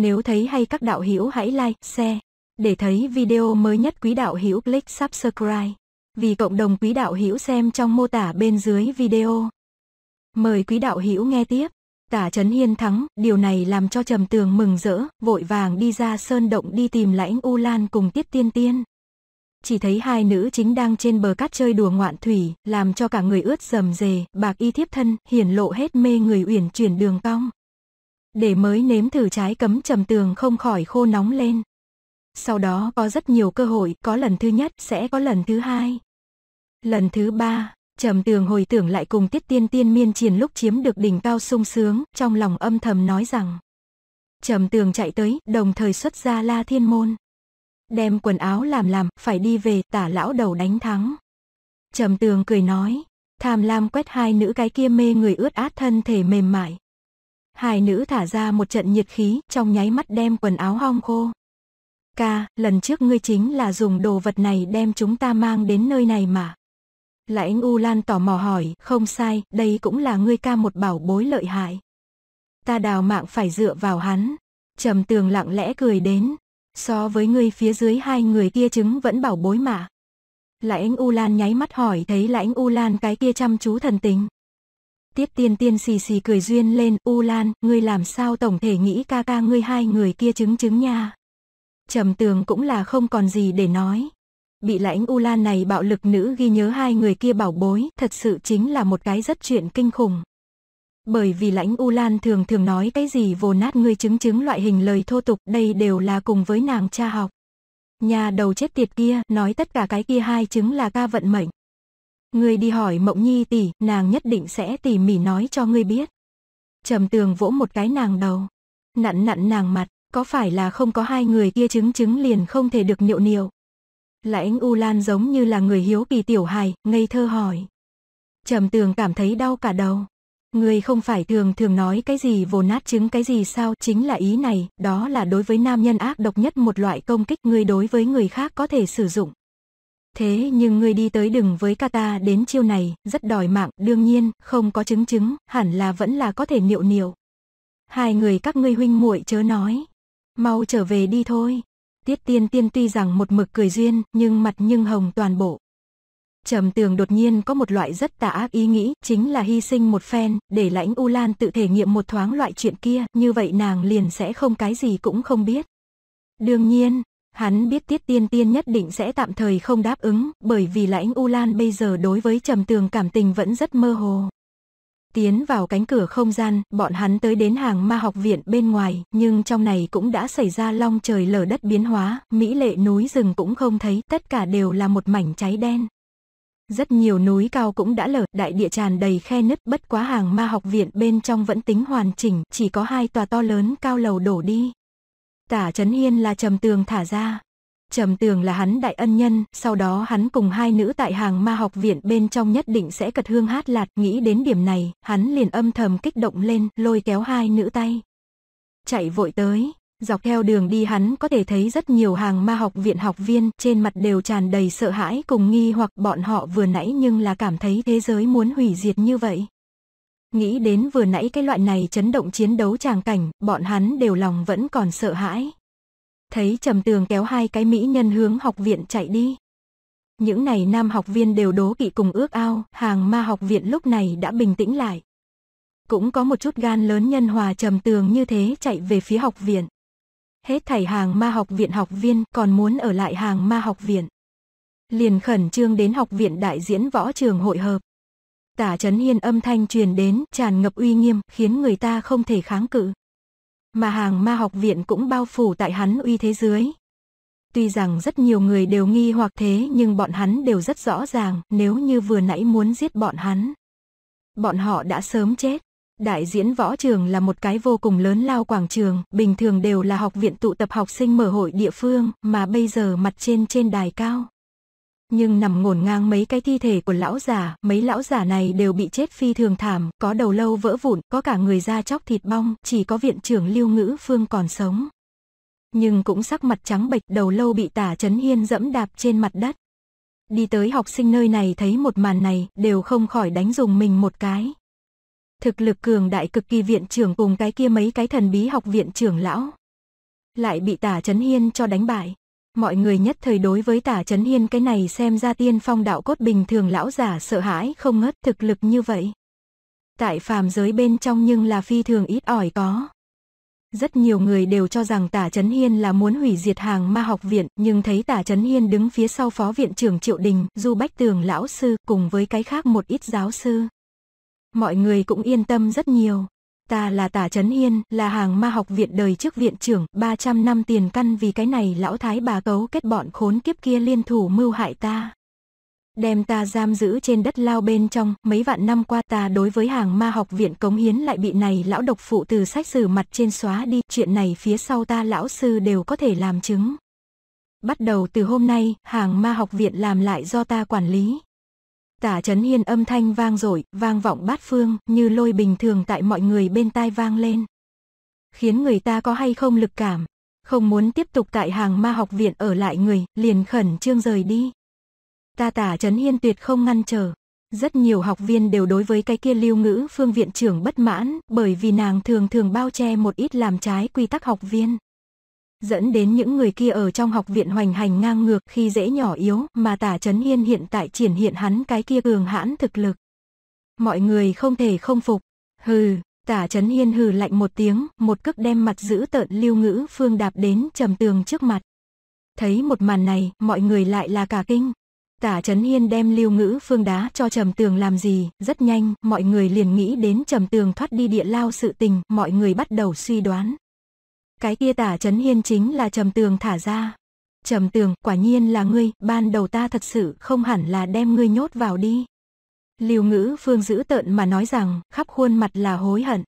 Nếu thấy hay các đạo hữu hãy like, share. Để thấy video mới nhất quý đạo hữu click subscribe. Vì cộng đồng quý đạo hữu xem trong mô tả bên dưới video. Mời quý đạo hữu nghe tiếp. Tả Trấn Hiên thắng, điều này làm cho Trầm Tường mừng rỡ, vội vàng đi ra sơn động đi tìm lãnh U Lan cùng Tiết Tiên Tiên. Chỉ thấy hai nữ chính đang trên bờ cát chơi đùa ngoạn thủy, làm cho cả người ướt rầm rề, bạc y thiếp thân, hiển lộ hết mê người uyển chuyển đường cong để mới nếm thử trái cấm trầm tường không khỏi khô nóng lên. Sau đó có rất nhiều cơ hội, có lần thứ nhất sẽ có lần thứ hai. Lần thứ ba, trầm tường hồi tưởng lại cùng tiết tiên tiên miên triển lúc chiếm được đỉnh cao sung sướng, trong lòng âm thầm nói rằng. Trầm tường chạy tới, đồng thời xuất ra la thiên môn. Đem quần áo làm làm, phải đi về, tả lão đầu đánh thắng. Trầm tường cười nói, tham lam quét hai nữ cái kia mê người ướt át thân thể mềm mại hai nữ thả ra một trận nhiệt khí, trong nháy mắt đem quần áo hong khô. Ca, lần trước ngươi chính là dùng đồ vật này đem chúng ta mang đến nơi này mà. Lãnh U Lan tò mò hỏi, không sai, đây cũng là ngươi ca một bảo bối lợi hại. Ta đào mạng phải dựa vào hắn. Trầm tường lặng lẽ cười đến. So với ngươi phía dưới hai người kia chứng vẫn bảo bối mà. Lãnh U Lan nháy mắt hỏi thấy lãnh U Lan cái kia chăm chú thần tình. Tiết tiên tiên xì xì cười duyên lên, U Lan, ngươi làm sao tổng thể nghĩ ca ca ngươi hai người kia chứng chứng nha. Trầm tường cũng là không còn gì để nói. Bị lãnh U Lan này bạo lực nữ ghi nhớ hai người kia bảo bối, thật sự chính là một cái rất chuyện kinh khủng. Bởi vì lãnh U Lan thường thường nói cái gì vồ nát ngươi chứng chứng loại hình lời thô tục đây đều là cùng với nàng cha học. Nhà đầu chết tiệt kia nói tất cả cái kia hai chứng là ca vận mệnh. Ngươi đi hỏi Mộng Nhi tỷ, nàng nhất định sẽ tỉ mỉ nói cho ngươi biết. Trầm tường vỗ một cái nàng đầu. Nặn nặn nàng mặt, có phải là không có hai người kia chứng chứng liền không thể được niệu niệu. Lãnh U Lan giống như là người hiếu kỳ tiểu hài, ngây thơ hỏi. Trầm tường cảm thấy đau cả đầu. Người không phải thường thường nói cái gì vồ nát chứng cái gì sao chính là ý này, đó là đối với nam nhân ác độc nhất một loại công kích người đối với người khác có thể sử dụng. Thế nhưng ngươi đi tới đừng với kata đến chiêu này, rất đòi mạng, đương nhiên, không có chứng chứng, hẳn là vẫn là có thể niệu niệu. Hai người các ngươi huynh muội chớ nói. Mau trở về đi thôi. Tiết tiên tiên tuy rằng một mực cười duyên, nhưng mặt nhưng hồng toàn bộ. Trầm tường đột nhiên có một loại rất tà ác ý nghĩ, chính là hy sinh một phen, để lãnh U Lan tự thể nghiệm một thoáng loại chuyện kia, như vậy nàng liền sẽ không cái gì cũng không biết. Đương nhiên, Hắn biết Tiết Tiên Tiên nhất định sẽ tạm thời không đáp ứng, bởi vì Lãnh U Lan bây giờ đối với Trầm Tường cảm tình vẫn rất mơ hồ. Tiến vào cánh cửa không gian, bọn hắn tới đến hàng ma học viện bên ngoài, nhưng trong này cũng đã xảy ra long trời lở đất biến hóa, mỹ lệ núi rừng cũng không thấy, tất cả đều là một mảnh cháy đen. Rất nhiều núi cao cũng đã lở, đại địa tràn đầy khe nứt, bất quá hàng ma học viện bên trong vẫn tính hoàn chỉnh, chỉ có hai tòa to lớn cao lầu đổ đi, Tả Trấn Hiên là Trầm Tường thả ra. Trầm Tường là hắn đại ân nhân, sau đó hắn cùng hai nữ tại hàng ma học viện bên trong nhất định sẽ cật hương hát lạt. Nghĩ đến điểm này, hắn liền âm thầm kích động lên, lôi kéo hai nữ tay. Chạy vội tới, dọc theo đường đi hắn có thể thấy rất nhiều hàng ma học viện học viên trên mặt đều tràn đầy sợ hãi cùng nghi hoặc bọn họ vừa nãy nhưng là cảm thấy thế giới muốn hủy diệt như vậy. Nghĩ đến vừa nãy cái loại này chấn động chiến đấu tràng cảnh, bọn hắn đều lòng vẫn còn sợ hãi. Thấy trầm tường kéo hai cái mỹ nhân hướng học viện chạy đi. Những này nam học viên đều đố kỵ cùng ước ao, hàng ma học viện lúc này đã bình tĩnh lại. Cũng có một chút gan lớn nhân hòa trầm tường như thế chạy về phía học viện. Hết thảy hàng ma học viện học viên còn muốn ở lại hàng ma học viện. Liền khẩn trương đến học viện đại diễn võ trường hội hợp. Tả Trấn Hiên âm thanh truyền đến, tràn ngập uy nghiêm, khiến người ta không thể kháng cự. Mà hàng ma học viện cũng bao phủ tại hắn uy thế dưới. Tuy rằng rất nhiều người đều nghi hoặc thế nhưng bọn hắn đều rất rõ ràng nếu như vừa nãy muốn giết bọn hắn. Bọn họ đã sớm chết. Đại diễn võ trường là một cái vô cùng lớn lao quảng trường, bình thường đều là học viện tụ tập học sinh mở hội địa phương, mà bây giờ mặt trên trên đài cao nhưng nằm ngổn ngang mấy cái thi thể của lão già, mấy lão già này đều bị chết phi thường thảm, có đầu lâu vỡ vụn, có cả người da chóc thịt bong, chỉ có viện trưởng Lưu Ngữ Phương còn sống. Nhưng cũng sắc mặt trắng bệch, đầu lâu bị Tả chấn Hiên dẫm đạp trên mặt đất. Đi tới học sinh nơi này thấy một màn này, đều không khỏi đánh dùng mình một cái. Thực lực cường đại cực kỳ viện trưởng cùng cái kia mấy cái thần bí học viện trưởng lão. Lại bị Tả chấn Hiên cho đánh bại mọi người nhất thời đối với tả chấn Hiên cái này xem ra tiên phong đạo cốt bình thường lão giả sợ hãi không ngất thực lực như vậy. Tại phàm giới bên trong nhưng là phi thường ít ỏi có. Rất nhiều người đều cho rằng tả chấn Hiên là muốn hủy diệt hàng ma học viện, nhưng thấy tả chấn Hiên đứng phía sau phó viện trưởng Triệu Đình, Du Bách Tường lão sư cùng với cái khác một ít giáo sư. Mọi người cũng yên tâm rất nhiều. Ta là Tả Trấn Hiên, là hàng ma học viện đời trước viện trưởng, 300 năm tiền căn vì cái này lão thái bà cấu kết bọn khốn kiếp kia liên thủ mưu hại ta. Đem ta giam giữ trên đất lao bên trong, mấy vạn năm qua ta đối với hàng ma học viện cống hiến lại bị này lão độc phụ từ sách sử mặt trên xóa đi, chuyện này phía sau ta lão sư đều có thể làm chứng. Bắt đầu từ hôm nay, hàng ma học viện làm lại do ta quản lý, Tả Trấn Hiên âm thanh vang dội, vang vọng bát phương, như lôi bình thường tại mọi người bên tai vang lên. Khiến người ta có hay không lực cảm, không muốn tiếp tục tại hàng ma học viện ở lại người, liền khẩn trương rời đi. Ta Tả Trấn Hiên tuyệt không ngăn trở. Rất nhiều học viên đều đối với cái kia lưu ngữ phương viện trưởng bất mãn, bởi vì nàng thường thường bao che một ít làm trái quy tắc học viên dẫn đến những người kia ở trong học viện hoành hành ngang ngược khi dễ nhỏ yếu mà tả Trấn Hiên hiện tại triển hiện hắn cái kia cường hãn thực lực. Mọi người không thể không phục. Hừ, tả Trấn Hiên hừ lạnh một tiếng, một cước đem mặt giữ tợn lưu ngữ phương đạp đến trầm tường trước mặt. Thấy một màn này, mọi người lại là cả kinh. Tả Trấn Hiên đem lưu ngữ phương đá cho trầm tường làm gì, rất nhanh, mọi người liền nghĩ đến trầm tường thoát đi địa lao sự tình, mọi người bắt đầu suy đoán cái kia tả trấn hiên chính là trầm tường thả ra. Trầm tường, quả nhiên là ngươi, ban đầu ta thật sự không hẳn là đem ngươi nhốt vào đi. Liều ngữ phương giữ tợn mà nói rằng, khắp khuôn mặt là hối hận.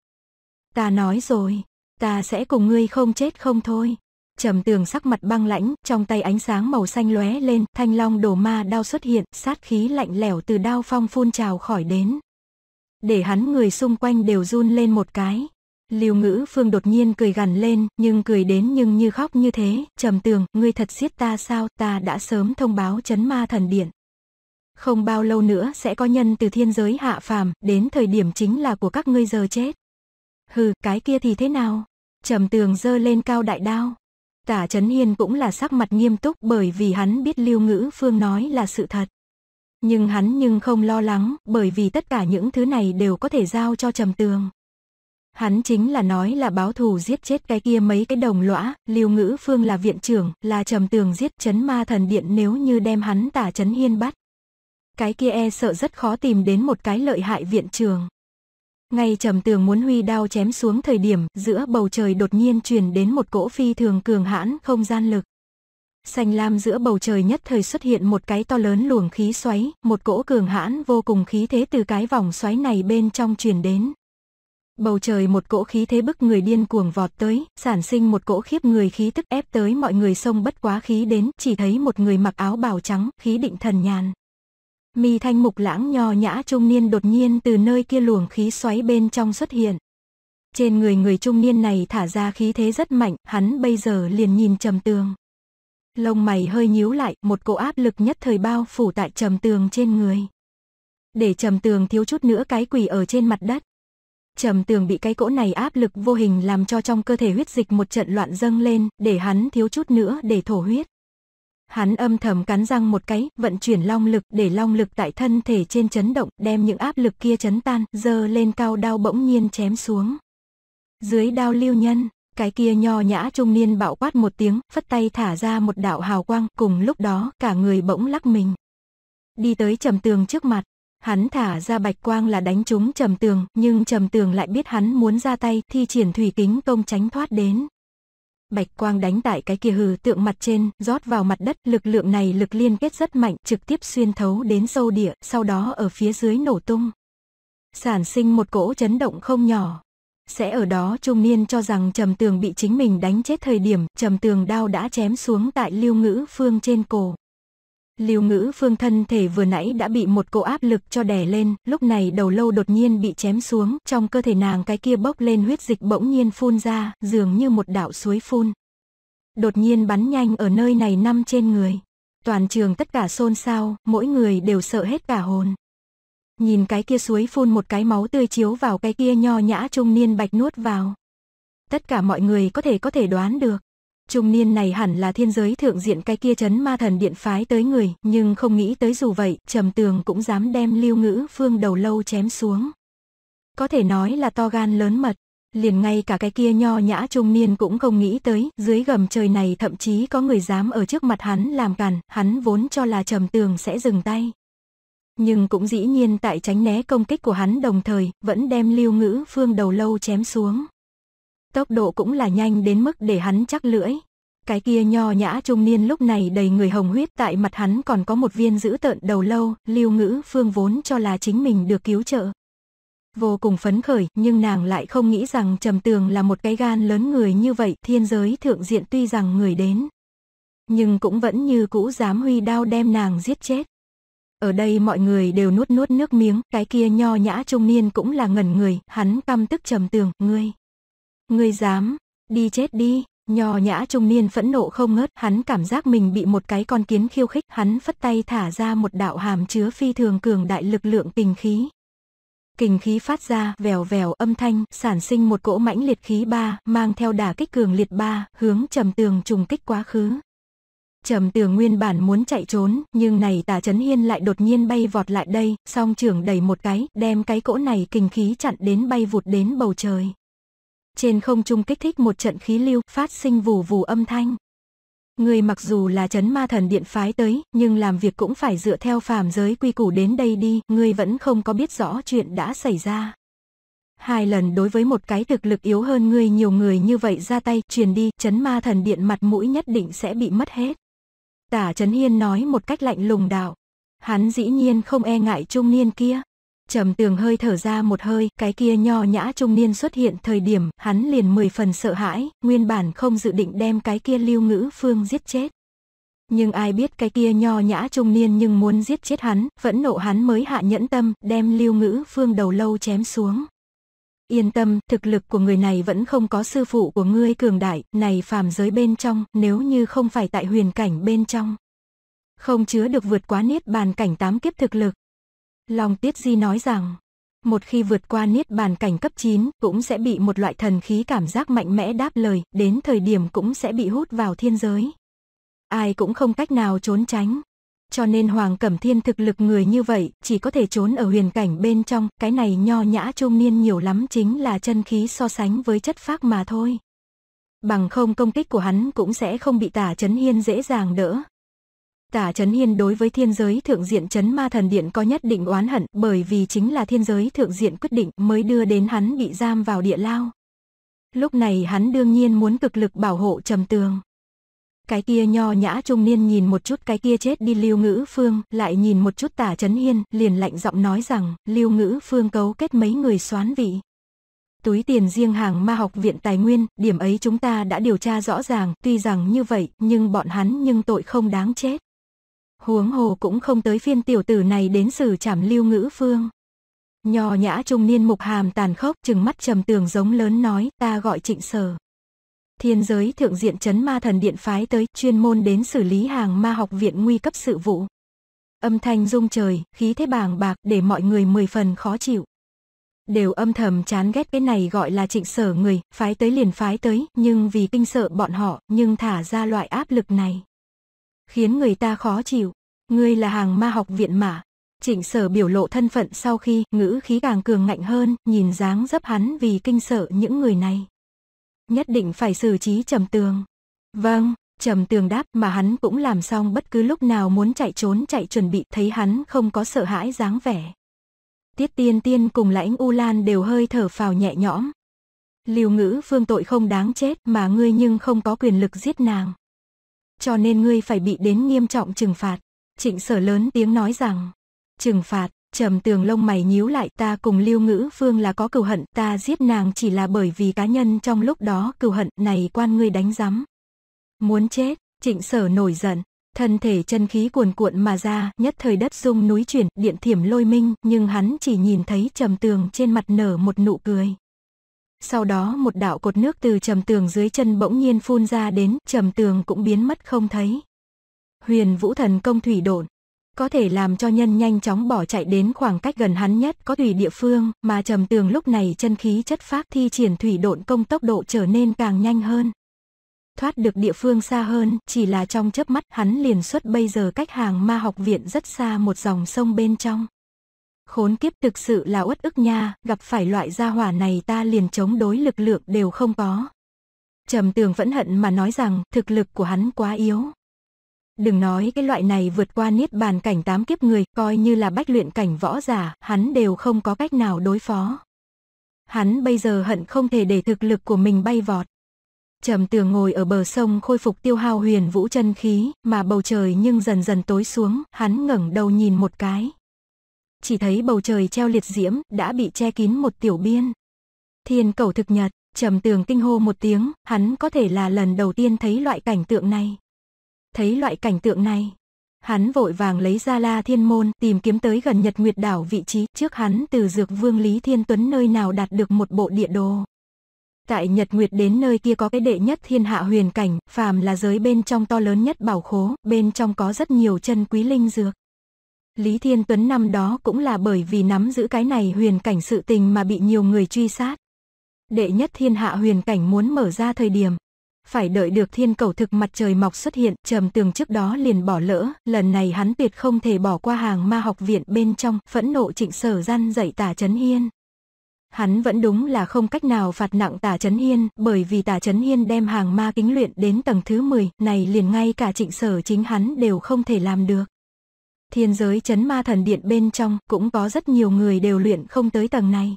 Ta nói rồi, ta sẽ cùng ngươi không chết không thôi. Trầm tường sắc mặt băng lãnh, trong tay ánh sáng màu xanh lóe lên, thanh long đồ ma đao xuất hiện, sát khí lạnh lẽo từ đao phong phun trào khỏi đến. Để hắn người xung quanh đều run lên một cái. Lưu Ngữ Phương đột nhiên cười gằn lên, nhưng cười đến nhưng như khóc như thế, trầm tường, ngươi thật giết ta sao, ta đã sớm thông báo chấn ma thần điện. Không bao lâu nữa sẽ có nhân từ thiên giới hạ phàm, đến thời điểm chính là của các ngươi giờ chết. Hừ, cái kia thì thế nào? Trầm tường dơ lên cao đại đao. Tả chấn Hiên cũng là sắc mặt nghiêm túc bởi vì hắn biết Lưu Ngữ Phương nói là sự thật. Nhưng hắn nhưng không lo lắng, bởi vì tất cả những thứ này đều có thể giao cho Trầm Tường. Hắn chính là nói là báo thù giết chết cái kia mấy cái đồng lõa, Lưu Ngữ Phương là viện trưởng, là trầm tường giết chấn ma thần điện nếu như đem hắn tả chấn hiên bắt. Cái kia e sợ rất khó tìm đến một cái lợi hại viện trường. Ngay trầm tường muốn huy đao chém xuống thời điểm, giữa bầu trời đột nhiên truyền đến một cỗ phi thường cường hãn không gian lực. Xanh lam giữa bầu trời nhất thời xuất hiện một cái to lớn luồng khí xoáy, một cỗ cường hãn vô cùng khí thế từ cái vòng xoáy này bên trong truyền đến. Bầu trời một cỗ khí thế bức người điên cuồng vọt tới, sản sinh một cỗ khiếp người khí tức ép tới mọi người sông bất quá khí đến, chỉ thấy một người mặc áo bào trắng, khí định thần nhàn. Mi thanh mục lãng nho nhã trung niên đột nhiên từ nơi kia luồng khí xoáy bên trong xuất hiện. Trên người người trung niên này thả ra khí thế rất mạnh, hắn bây giờ liền nhìn trầm tường. Lông mày hơi nhíu lại, một cỗ áp lực nhất thời bao phủ tại trầm tường trên người. Để trầm tường thiếu chút nữa cái quỷ ở trên mặt đất. Trầm tường bị cái cỗ này áp lực vô hình làm cho trong cơ thể huyết dịch một trận loạn dâng lên, để hắn thiếu chút nữa để thổ huyết. Hắn âm thầm cắn răng một cái, vận chuyển long lực để long lực tại thân thể trên chấn động, đem những áp lực kia chấn tan, giờ lên cao đao bỗng nhiên chém xuống. Dưới đao lưu nhân, cái kia nho nhã trung niên bạo quát một tiếng, phất tay thả ra một đạo hào quang, cùng lúc đó cả người bỗng lắc mình. Đi tới trầm tường trước mặt, Hắn thả ra bạch quang là đánh trúng trầm tường, nhưng trầm tường lại biết hắn muốn ra tay thi triển thủy kính công tránh thoát đến. Bạch quang đánh tại cái kia hừ tượng mặt trên, rót vào mặt đất, lực lượng này lực liên kết rất mạnh, trực tiếp xuyên thấu đến sâu địa, sau đó ở phía dưới nổ tung. Sản sinh một cỗ chấn động không nhỏ. Sẽ ở đó trung niên cho rằng trầm tường bị chính mình đánh chết thời điểm, trầm tường đao đã chém xuống tại lưu ngữ phương trên cổ. Lưu ngữ phương thân thể vừa nãy đã bị một cỗ áp lực cho đè lên, lúc này đầu lâu đột nhiên bị chém xuống, trong cơ thể nàng cái kia bốc lên huyết dịch bỗng nhiên phun ra, dường như một đạo suối phun. Đột nhiên bắn nhanh ở nơi này năm trên người. Toàn trường tất cả xôn xao, mỗi người đều sợ hết cả hồn. Nhìn cái kia suối phun một cái máu tươi chiếu vào cái kia nho nhã trung niên bạch nuốt vào. Tất cả mọi người có thể có thể đoán được trung niên này hẳn là thiên giới thượng diện cái kia chấn ma thần điện phái tới người, nhưng không nghĩ tới dù vậy, trầm tường cũng dám đem lưu ngữ phương đầu lâu chém xuống. Có thể nói là to gan lớn mật, liền ngay cả cái kia nho nhã trung niên cũng không nghĩ tới, dưới gầm trời này thậm chí có người dám ở trước mặt hắn làm càn, hắn vốn cho là trầm tường sẽ dừng tay. Nhưng cũng dĩ nhiên tại tránh né công kích của hắn đồng thời, vẫn đem lưu ngữ phương đầu lâu chém xuống. Tốc độ cũng là nhanh đến mức để hắn chắc lưỡi. Cái kia nho nhã trung niên lúc này đầy người hồng huyết tại mặt hắn còn có một viên giữ tợn đầu lâu, lưu ngữ phương vốn cho là chính mình được cứu trợ. Vô cùng phấn khởi nhưng nàng lại không nghĩ rằng trầm tường là một cái gan lớn người như vậy thiên giới thượng diện tuy rằng người đến. Nhưng cũng vẫn như cũ dám huy đao đem nàng giết chết. Ở đây mọi người đều nuốt nuốt nước miếng, cái kia nho nhã trung niên cũng là ngẩn người, hắn căm tức trầm tường, ngươi. Ngươi dám, đi chết đi, nhò nhã trung niên phẫn nộ không ngớt, hắn cảm giác mình bị một cái con kiến khiêu khích, hắn phất tay thả ra một đạo hàm chứa phi thường cường đại lực lượng kình khí. Kình khí phát ra, vèo vèo âm thanh, sản sinh một cỗ mãnh liệt khí ba, mang theo đả kích cường liệt ba, hướng trầm tường trùng kích quá khứ. Trầm tường nguyên bản muốn chạy trốn, nhưng này tà chấn hiên lại đột nhiên bay vọt lại đây, song trưởng đẩy một cái, đem cái cỗ này kình khí chặn đến bay vụt đến bầu trời trên không trung kích thích một trận khí lưu phát sinh vù vù âm thanh. Người mặc dù là chấn ma thần điện phái tới, nhưng làm việc cũng phải dựa theo phàm giới quy củ đến đây đi, người vẫn không có biết rõ chuyện đã xảy ra. Hai lần đối với một cái thực lực yếu hơn người nhiều người như vậy ra tay, truyền đi, chấn ma thần điện mặt mũi nhất định sẽ bị mất hết. Tả chấn Hiên nói một cách lạnh lùng đạo. Hắn dĩ nhiên không e ngại trung niên kia. Trầm tường hơi thở ra một hơi, cái kia nho nhã trung niên xuất hiện thời điểm, hắn liền mười phần sợ hãi, nguyên bản không dự định đem cái kia lưu ngữ phương giết chết. Nhưng ai biết cái kia nho nhã trung niên nhưng muốn giết chết hắn, vẫn nộ hắn mới hạ nhẫn tâm, đem lưu ngữ phương đầu lâu chém xuống. Yên tâm, thực lực của người này vẫn không có sư phụ của ngươi cường đại, này phàm giới bên trong, nếu như không phải tại huyền cảnh bên trong. Không chứa được vượt quá niết bàn cảnh tám kiếp thực lực, Long Tiết Di nói rằng, một khi vượt qua niết bàn cảnh cấp 9 cũng sẽ bị một loại thần khí cảm giác mạnh mẽ đáp lời, đến thời điểm cũng sẽ bị hút vào thiên giới. Ai cũng không cách nào trốn tránh. Cho nên Hoàng Cẩm Thiên thực lực người như vậy chỉ có thể trốn ở huyền cảnh bên trong, cái này nho nhã trung niên nhiều lắm chính là chân khí so sánh với chất phác mà thôi. Bằng không công kích của hắn cũng sẽ không bị tả chấn hiên dễ dàng đỡ, Tả Trấn Hiên đối với thiên giới thượng diện Trấn Ma Thần Điện có nhất định oán hận bởi vì chính là thiên giới thượng diện quyết định mới đưa đến hắn bị giam vào địa lao. Lúc này hắn đương nhiên muốn cực lực bảo hộ trầm tường. Cái kia nho nhã trung niên nhìn một chút cái kia chết đi lưu ngữ phương, lại nhìn một chút tả chấn hiên, liền lạnh giọng nói rằng, lưu ngữ phương cấu kết mấy người xoán vị. Túi tiền riêng hàng ma học viện tài nguyên, điểm ấy chúng ta đã điều tra rõ ràng, tuy rằng như vậy, nhưng bọn hắn nhưng tội không đáng chết huống hồ cũng không tới phiên tiểu tử này đến xử trảm lưu ngữ phương. Nhò nhã trung niên mục hàm tàn khốc chừng mắt trầm tường giống lớn nói ta gọi trịnh sở. Thiên giới thượng diện chấn ma thần điện phái tới chuyên môn đến xử lý hàng ma học viện nguy cấp sự vụ. Âm thanh rung trời, khí thế bàng bạc để mọi người mười phần khó chịu. Đều âm thầm chán ghét cái này gọi là trịnh sở người, phái tới liền phái tới, nhưng vì kinh sợ bọn họ, nhưng thả ra loại áp lực này khiến người ta khó chịu. Ngươi là hàng ma học viện mà. Trịnh sở biểu lộ thân phận sau khi ngữ khí càng cường ngạnh hơn, nhìn dáng dấp hắn vì kinh sợ những người này. Nhất định phải xử trí trầm tường. Vâng, trầm tường đáp mà hắn cũng làm xong bất cứ lúc nào muốn chạy trốn chạy chuẩn bị thấy hắn không có sợ hãi dáng vẻ. Tiết tiên tiên cùng lãnh U Lan đều hơi thở phào nhẹ nhõm. Liều ngữ phương tội không đáng chết mà ngươi nhưng không có quyền lực giết nàng cho nên ngươi phải bị đến nghiêm trọng trừng phạt. Trịnh sở lớn tiếng nói rằng, trừng phạt, trầm tường lông mày nhíu lại ta cùng lưu ngữ phương là có cừu hận ta giết nàng chỉ là bởi vì cá nhân trong lúc đó cừu hận này quan ngươi đánh rắm. Muốn chết, trịnh sở nổi giận, thân thể chân khí cuồn cuộn mà ra nhất thời đất rung núi chuyển điện thiểm lôi minh nhưng hắn chỉ nhìn thấy trầm tường trên mặt nở một nụ cười. Sau đó một đạo cột nước từ trầm tường dưới chân bỗng nhiên phun ra đến, trầm tường cũng biến mất không thấy. Huyền Vũ Thần công thủy độn, có thể làm cho nhân nhanh chóng bỏ chạy đến khoảng cách gần hắn nhất có tùy địa phương, mà trầm tường lúc này chân khí chất phát thi triển thủy độn công tốc độ trở nên càng nhanh hơn. Thoát được địa phương xa hơn, chỉ là trong chớp mắt hắn liền xuất bây giờ cách hàng ma học viện rất xa một dòng sông bên trong khốn kiếp thực sự là uất ức nha, gặp phải loại gia hỏa này ta liền chống đối lực lượng đều không có. Trầm tường vẫn hận mà nói rằng thực lực của hắn quá yếu. Đừng nói cái loại này vượt qua niết bàn cảnh tám kiếp người, coi như là bách luyện cảnh võ giả, hắn đều không có cách nào đối phó. Hắn bây giờ hận không thể để thực lực của mình bay vọt. Trầm tường ngồi ở bờ sông khôi phục tiêu hao huyền vũ chân khí, mà bầu trời nhưng dần dần tối xuống, hắn ngẩng đầu nhìn một cái chỉ thấy bầu trời treo liệt diễm đã bị che kín một tiểu biên. Thiên cầu thực nhật, trầm tường kinh hô một tiếng, hắn có thể là lần đầu tiên thấy loại cảnh tượng này. Thấy loại cảnh tượng này, hắn vội vàng lấy ra la thiên môn tìm kiếm tới gần nhật nguyệt đảo vị trí trước hắn từ dược vương Lý Thiên Tuấn nơi nào đạt được một bộ địa đồ. Tại Nhật Nguyệt đến nơi kia có cái đệ nhất thiên hạ huyền cảnh, phàm là giới bên trong to lớn nhất bảo khố, bên trong có rất nhiều chân quý linh dược. Lý Thiên Tuấn năm đó cũng là bởi vì nắm giữ cái này huyền cảnh sự tình mà bị nhiều người truy sát. Đệ nhất thiên hạ huyền cảnh muốn mở ra thời điểm. Phải đợi được thiên cầu thực mặt trời mọc xuất hiện trầm tường trước đó liền bỏ lỡ, lần này hắn tuyệt không thể bỏ qua hàng ma học viện bên trong, phẫn nộ trịnh sở gian dạy tả chấn hiên. Hắn vẫn đúng là không cách nào phạt nặng tả chấn hiên, bởi vì tả chấn hiên đem hàng ma kính luyện đến tầng thứ 10, này liền ngay cả trịnh sở chính hắn đều không thể làm được thiên giới chấn ma thần điện bên trong cũng có rất nhiều người đều luyện không tới tầng này.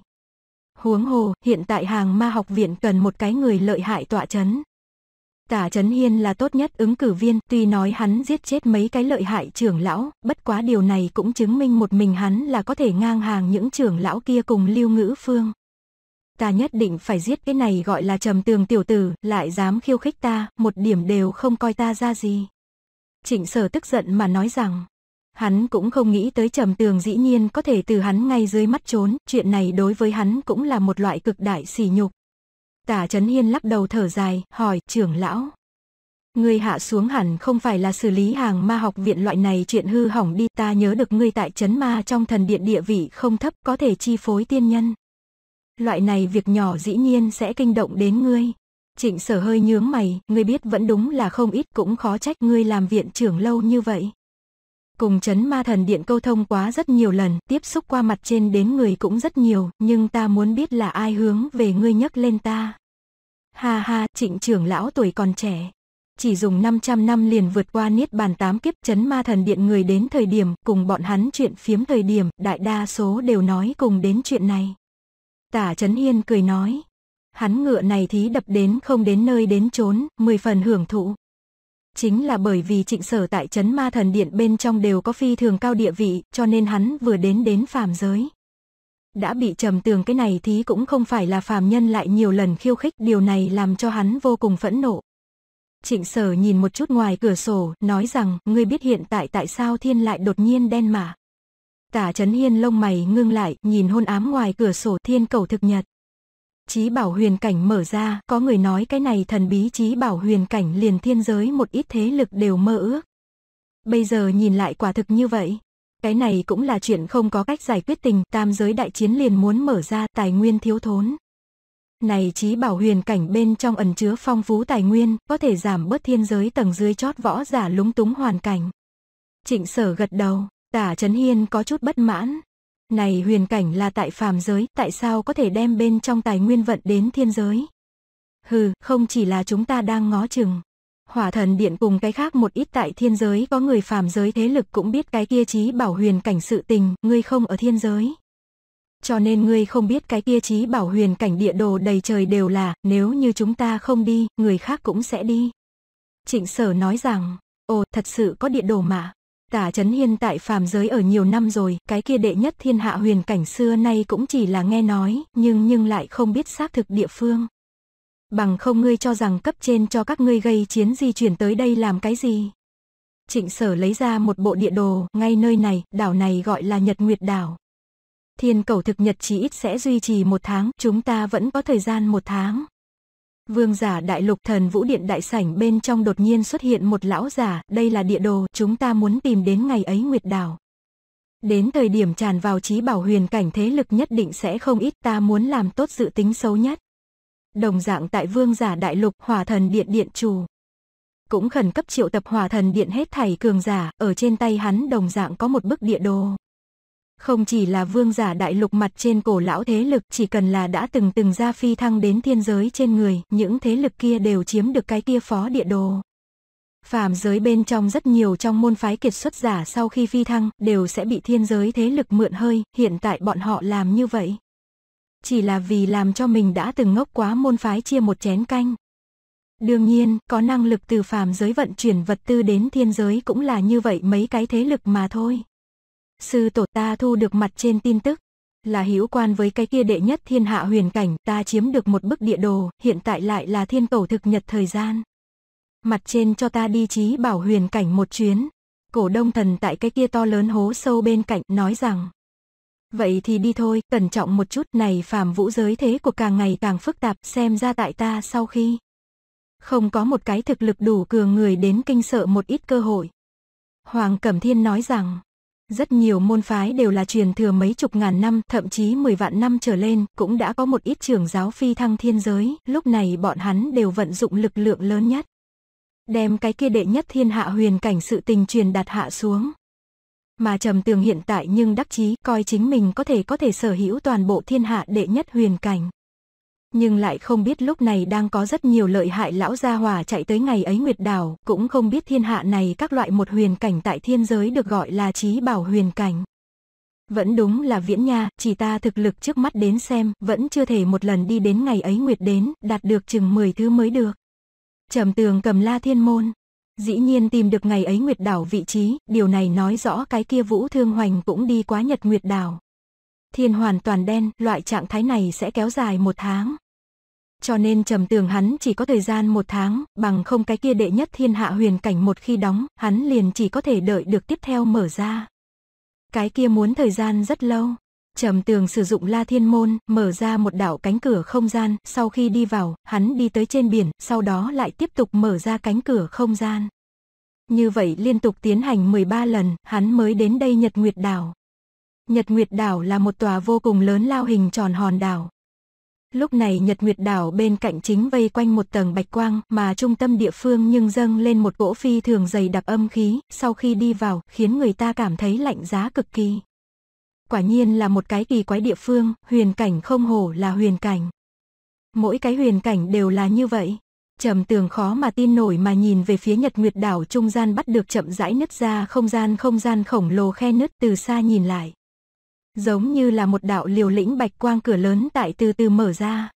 Huống hồ, hiện tại hàng ma học viện cần một cái người lợi hại tọa chấn. Tả chấn Hiên là tốt nhất ứng cử viên, tuy nói hắn giết chết mấy cái lợi hại trưởng lão, bất quá điều này cũng chứng minh một mình hắn là có thể ngang hàng những trưởng lão kia cùng lưu ngữ phương. Ta nhất định phải giết cái này gọi là trầm tường tiểu tử, lại dám khiêu khích ta, một điểm đều không coi ta ra gì. Trịnh sở tức giận mà nói rằng, Hắn cũng không nghĩ tới trầm tường dĩ nhiên có thể từ hắn ngay dưới mắt trốn, chuyện này đối với hắn cũng là một loại cực đại sỉ nhục. Tả Trấn Hiên lắc đầu thở dài, hỏi, trưởng lão. Ngươi hạ xuống hẳn không phải là xử lý hàng ma học viện loại này chuyện hư hỏng đi ta nhớ được ngươi tại Trấn Ma trong thần điện địa vị không thấp có thể chi phối tiên nhân. Loại này việc nhỏ dĩ nhiên sẽ kinh động đến ngươi. Trịnh sở hơi nhướng mày, ngươi biết vẫn đúng là không ít cũng khó trách ngươi làm viện trưởng lâu như vậy. Cùng chấn ma thần điện câu thông quá rất nhiều lần, tiếp xúc qua mặt trên đến người cũng rất nhiều, nhưng ta muốn biết là ai hướng về ngươi nhấc lên ta. Ha ha, trịnh trưởng lão tuổi còn trẻ. Chỉ dùng 500 năm liền vượt qua niết bàn tám kiếp chấn ma thần điện người đến thời điểm cùng bọn hắn chuyện phiếm thời điểm, đại đa số đều nói cùng đến chuyện này. Tả chấn Hiên cười nói, hắn ngựa này thí đập đến không đến nơi đến trốn, mười phần hưởng thụ. Chính là bởi vì trịnh sở tại chấn ma thần điện bên trong đều có phi thường cao địa vị, cho nên hắn vừa đến đến phàm giới. Đã bị trầm tường cái này thì cũng không phải là phàm nhân lại nhiều lần khiêu khích, điều này làm cho hắn vô cùng phẫn nộ. Trịnh sở nhìn một chút ngoài cửa sổ, nói rằng, ngươi biết hiện tại tại sao thiên lại đột nhiên đen mà. Tả chấn Hiên lông mày ngưng lại, nhìn hôn ám ngoài cửa sổ thiên cầu thực nhật. Chí bảo huyền cảnh mở ra, có người nói cái này thần bí chí bảo huyền cảnh liền thiên giới một ít thế lực đều mơ ước. Bây giờ nhìn lại quả thực như vậy. Cái này cũng là chuyện không có cách giải quyết tình, tam giới đại chiến liền muốn mở ra tài nguyên thiếu thốn. Này chí bảo huyền cảnh bên trong ẩn chứa phong phú tài nguyên, có thể giảm bớt thiên giới tầng dưới chót võ giả lúng túng hoàn cảnh. Trịnh sở gật đầu, tả Trấn Hiên có chút bất mãn, này huyền cảnh là tại phàm giới, tại sao có thể đem bên trong tài nguyên vận đến thiên giới? Hừ, không chỉ là chúng ta đang ngó chừng. Hỏa thần điện cùng cái khác một ít tại thiên giới, có người phàm giới thế lực cũng biết cái kia trí bảo huyền cảnh sự tình, ngươi không ở thiên giới. Cho nên ngươi không biết cái kia trí bảo huyền cảnh địa đồ đầy trời đều là, nếu như chúng ta không đi, người khác cũng sẽ đi. Trịnh sở nói rằng, ồ, thật sự có địa đồ mà. Tả Trấn Hiên tại phàm giới ở nhiều năm rồi, cái kia đệ nhất thiên hạ huyền cảnh xưa nay cũng chỉ là nghe nói, nhưng nhưng lại không biết xác thực địa phương. Bằng không ngươi cho rằng cấp trên cho các ngươi gây chiến di chuyển tới đây làm cái gì? Trịnh sở lấy ra một bộ địa đồ, ngay nơi này, đảo này gọi là Nhật Nguyệt Đảo. Thiên cầu thực nhật chỉ ít sẽ duy trì một tháng, chúng ta vẫn có thời gian một tháng. Vương giả đại lục thần vũ điện đại sảnh bên trong đột nhiên xuất hiện một lão giả, đây là địa đồ, chúng ta muốn tìm đến ngày ấy nguyệt đảo. Đến thời điểm tràn vào trí bảo huyền cảnh thế lực nhất định sẽ không ít ta muốn làm tốt dự tính xấu nhất. Đồng dạng tại vương giả đại lục hỏa thần điện điện chủ. Cũng khẩn cấp triệu tập hỏa thần điện hết thảy cường giả, ở trên tay hắn đồng dạng có một bức địa đồ. Không chỉ là vương giả đại lục mặt trên cổ lão thế lực chỉ cần là đã từng từng ra phi thăng đến thiên giới trên người, những thế lực kia đều chiếm được cái kia phó địa đồ. Phàm giới bên trong rất nhiều trong môn phái kiệt xuất giả sau khi phi thăng đều sẽ bị thiên giới thế lực mượn hơi, hiện tại bọn họ làm như vậy. Chỉ là vì làm cho mình đã từng ngốc quá môn phái chia một chén canh. Đương nhiên, có năng lực từ phàm giới vận chuyển vật tư đến thiên giới cũng là như vậy mấy cái thế lực mà thôi sư tổ ta thu được mặt trên tin tức là hữu quan với cái kia đệ nhất thiên hạ huyền cảnh ta chiếm được một bức địa đồ hiện tại lại là thiên cầu thực nhật thời gian mặt trên cho ta đi trí bảo huyền cảnh một chuyến cổ đông thần tại cái kia to lớn hố sâu bên cạnh nói rằng vậy thì đi thôi cẩn trọng một chút này phàm vũ giới thế của càng ngày càng phức tạp xem ra tại ta sau khi không có một cái thực lực đủ cường người đến kinh sợ một ít cơ hội hoàng cẩm thiên nói rằng rất nhiều môn phái đều là truyền thừa mấy chục ngàn năm, thậm chí 10 vạn năm trở lên, cũng đã có một ít trưởng giáo phi thăng thiên giới, lúc này bọn hắn đều vận dụng lực lượng lớn nhất. Đem cái kia đệ nhất thiên hạ huyền cảnh sự tình truyền đặt hạ xuống. Mà trầm tường hiện tại nhưng đắc chí coi chính mình có thể có thể sở hữu toàn bộ thiên hạ đệ nhất huyền cảnh nhưng lại không biết lúc này đang có rất nhiều lợi hại lão gia hỏa chạy tới ngày ấy nguyệt đảo, cũng không biết thiên hạ này các loại một huyền cảnh tại thiên giới được gọi là trí bảo huyền cảnh. Vẫn đúng là viễn nha, chỉ ta thực lực trước mắt đến xem, vẫn chưa thể một lần đi đến ngày ấy nguyệt đến, đạt được chừng 10 thứ mới được. Trầm tường cầm la thiên môn. Dĩ nhiên tìm được ngày ấy nguyệt đảo vị trí, điều này nói rõ cái kia vũ thương hoành cũng đi quá nhật nguyệt đảo. Thiên hoàn toàn đen, loại trạng thái này sẽ kéo dài một tháng cho nên trầm tường hắn chỉ có thời gian một tháng, bằng không cái kia đệ nhất thiên hạ huyền cảnh một khi đóng, hắn liền chỉ có thể đợi được tiếp theo mở ra. Cái kia muốn thời gian rất lâu. Trầm tường sử dụng la thiên môn, mở ra một đạo cánh cửa không gian, sau khi đi vào, hắn đi tới trên biển, sau đó lại tiếp tục mở ra cánh cửa không gian. Như vậy liên tục tiến hành 13 lần, hắn mới đến đây Nhật Nguyệt Đảo. Nhật Nguyệt Đảo là một tòa vô cùng lớn lao hình tròn hòn đảo, Lúc này Nhật Nguyệt đảo bên cạnh chính vây quanh một tầng bạch quang mà trung tâm địa phương nhưng dâng lên một cỗ phi thường dày đặc âm khí, sau khi đi vào khiến người ta cảm thấy lạnh giá cực kỳ. Quả nhiên là một cái kỳ quái địa phương, huyền cảnh không hổ là huyền cảnh. Mỗi cái huyền cảnh đều là như vậy. Trầm tường khó mà tin nổi mà nhìn về phía Nhật Nguyệt đảo trung gian bắt được chậm rãi nứt ra không gian không gian khổng lồ khe nứt từ xa nhìn lại giống như là một đạo liều lĩnh bạch quang cửa lớn tại từ từ mở ra.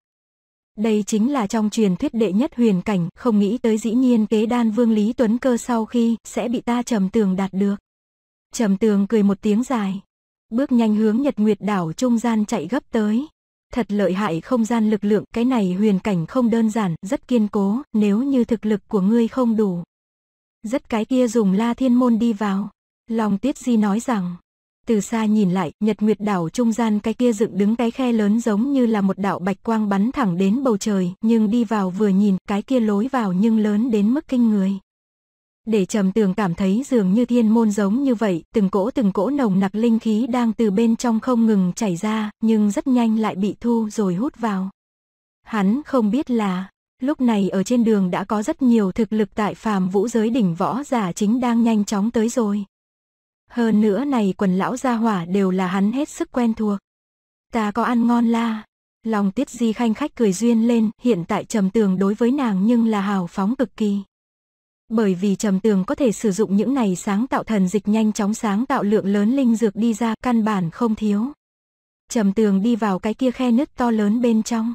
Đây chính là trong truyền thuyết đệ nhất huyền cảnh, không nghĩ tới dĩ nhiên kế đan vương Lý Tuấn Cơ sau khi sẽ bị ta trầm tường đạt được. Trầm tường cười một tiếng dài, bước nhanh hướng nhật nguyệt đảo trung gian chạy gấp tới. Thật lợi hại không gian lực lượng, cái này huyền cảnh không đơn giản, rất kiên cố, nếu như thực lực của ngươi không đủ. Rất cái kia dùng la thiên môn đi vào. Lòng tiết di nói rằng, từ xa nhìn lại, nhật nguyệt đảo trung gian cái kia dựng đứng cái khe lớn giống như là một đạo bạch quang bắn thẳng đến bầu trời, nhưng đi vào vừa nhìn, cái kia lối vào nhưng lớn đến mức kinh người. Để trầm tường cảm thấy dường như thiên môn giống như vậy, từng cỗ từng cỗ nồng nặc linh khí đang từ bên trong không ngừng chảy ra, nhưng rất nhanh lại bị thu rồi hút vào. Hắn không biết là, Lúc này ở trên đường đã có rất nhiều thực lực tại phàm vũ giới đỉnh võ giả chính đang nhanh chóng tới rồi, hơn nữa này quần lão gia hỏa đều là hắn hết sức quen thuộc. Ta có ăn ngon la. Lòng tiết di khanh khách cười duyên lên, hiện tại trầm tường đối với nàng nhưng là hào phóng cực kỳ. Bởi vì trầm tường có thể sử dụng những này sáng tạo thần dịch nhanh chóng sáng tạo lượng lớn linh dược đi ra căn bản không thiếu. Trầm tường đi vào cái kia khe nứt to lớn bên trong.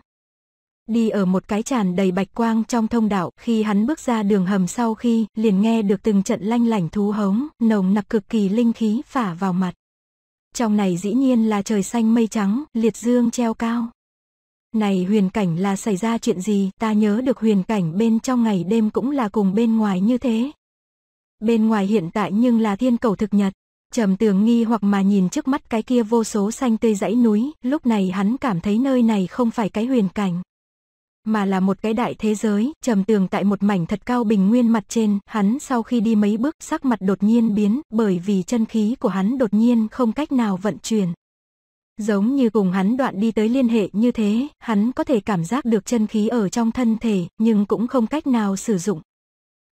Đi ở một cái tràn đầy bạch quang trong thông đạo, khi hắn bước ra đường hầm sau khi, liền nghe được từng trận lanh lảnh thú hống, nồng nặc cực kỳ linh khí phả vào mặt. Trong này dĩ nhiên là trời xanh mây trắng, liệt dương treo cao. Này huyền cảnh là xảy ra chuyện gì, ta nhớ được huyền cảnh bên trong ngày đêm cũng là cùng bên ngoài như thế. Bên ngoài hiện tại nhưng là thiên cầu thực nhật. Trầm tường nghi hoặc mà nhìn trước mắt cái kia vô số xanh tươi dãy núi, lúc này hắn cảm thấy nơi này không phải cái huyền cảnh mà là một cái đại thế giới, trầm tường tại một mảnh thật cao bình nguyên mặt trên, hắn sau khi đi mấy bước sắc mặt đột nhiên biến, bởi vì chân khí của hắn đột nhiên không cách nào vận chuyển. Giống như cùng hắn đoạn đi tới liên hệ như thế, hắn có thể cảm giác được chân khí ở trong thân thể, nhưng cũng không cách nào sử dụng.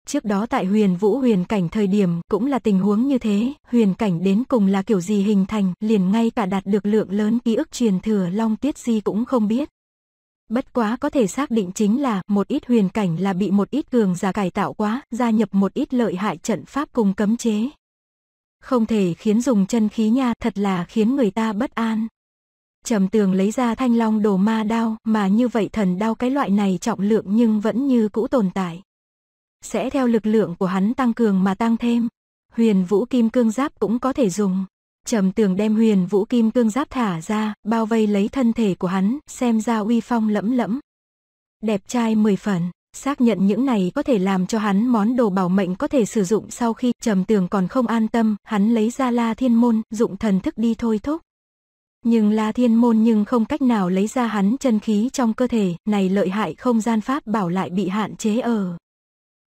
Trước đó tại huyền vũ huyền cảnh thời điểm cũng là tình huống như thế, huyền cảnh đến cùng là kiểu gì hình thành, liền ngay cả đạt được lượng lớn ký ức truyền thừa long tiết di cũng không biết. Bất quá có thể xác định chính là một ít huyền cảnh là bị một ít cường giả cải tạo quá, gia nhập một ít lợi hại trận pháp cùng cấm chế. Không thể khiến dùng chân khí nha, thật là khiến người ta bất an. Trầm tường lấy ra thanh long đồ ma đao, mà như vậy thần đao cái loại này trọng lượng nhưng vẫn như cũ tồn tại. Sẽ theo lực lượng của hắn tăng cường mà tăng thêm. Huyền vũ kim cương giáp cũng có thể dùng. Trầm tường đem huyền vũ kim cương giáp thả ra, bao vây lấy thân thể của hắn, xem ra uy phong lẫm lẫm. Đẹp trai mười phần, xác nhận những này có thể làm cho hắn món đồ bảo mệnh có thể sử dụng sau khi trầm tường còn không an tâm, hắn lấy ra la thiên môn, dụng thần thức đi thôi thúc. Nhưng la thiên môn nhưng không cách nào lấy ra hắn chân khí trong cơ thể, này lợi hại không gian pháp bảo lại bị hạn chế ở.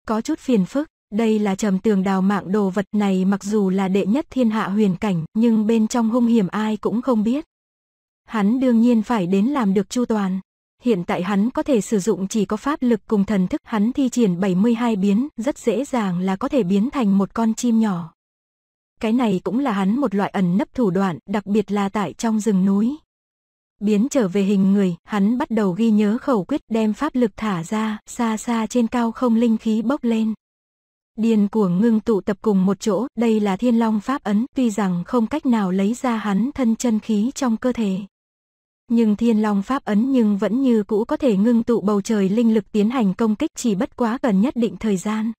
Có chút phiền phức, đây là trầm tường đào mạng đồ vật này mặc dù là đệ nhất thiên hạ huyền cảnh, nhưng bên trong hung hiểm ai cũng không biết. Hắn đương nhiên phải đến làm được chu toàn. Hiện tại hắn có thể sử dụng chỉ có pháp lực cùng thần thức hắn thi triển 72 biến, rất dễ dàng là có thể biến thành một con chim nhỏ. Cái này cũng là hắn một loại ẩn nấp thủ đoạn, đặc biệt là tại trong rừng núi. Biến trở về hình người, hắn bắt đầu ghi nhớ khẩu quyết đem pháp lực thả ra, xa xa trên cao không linh khí bốc lên điên cuồng ngưng tụ tập cùng một chỗ, đây là thiên long pháp ấn, tuy rằng không cách nào lấy ra hắn thân chân khí trong cơ thể. Nhưng thiên long pháp ấn nhưng vẫn như cũ có thể ngưng tụ bầu trời linh lực tiến hành công kích chỉ bất quá cần nhất định thời gian.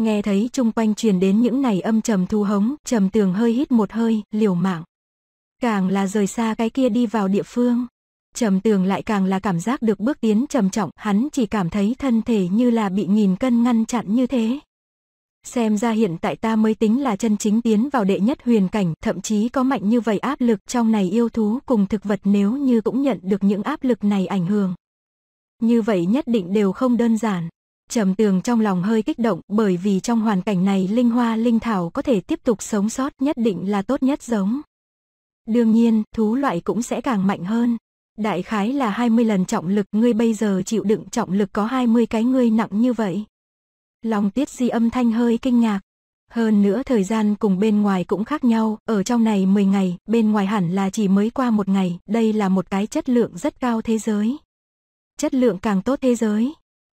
Nghe thấy chung quanh truyền đến những này âm trầm thu hống, trầm tường hơi hít một hơi, liều mạng. Càng là rời xa cái kia đi vào địa phương. Trầm tường lại càng là cảm giác được bước tiến trầm trọng, hắn chỉ cảm thấy thân thể như là bị nghìn cân ngăn chặn như thế. Xem ra hiện tại ta mới tính là chân chính tiến vào đệ nhất huyền cảnh, thậm chí có mạnh như vậy áp lực trong này yêu thú cùng thực vật nếu như cũng nhận được những áp lực này ảnh hưởng. Như vậy nhất định đều không đơn giản. Trầm tường trong lòng hơi kích động bởi vì trong hoàn cảnh này linh hoa linh thảo có thể tiếp tục sống sót nhất định là tốt nhất giống. Đương nhiên, thú loại cũng sẽ càng mạnh hơn. Đại khái là 20 lần trọng lực ngươi bây giờ chịu đựng trọng lực có 20 cái ngươi nặng như vậy. Lòng tiết di âm thanh hơi kinh ngạc. Hơn nữa thời gian cùng bên ngoài cũng khác nhau, ở trong này 10 ngày, bên ngoài hẳn là chỉ mới qua một ngày, đây là một cái chất lượng rất cao thế giới. Chất lượng càng tốt thế giới,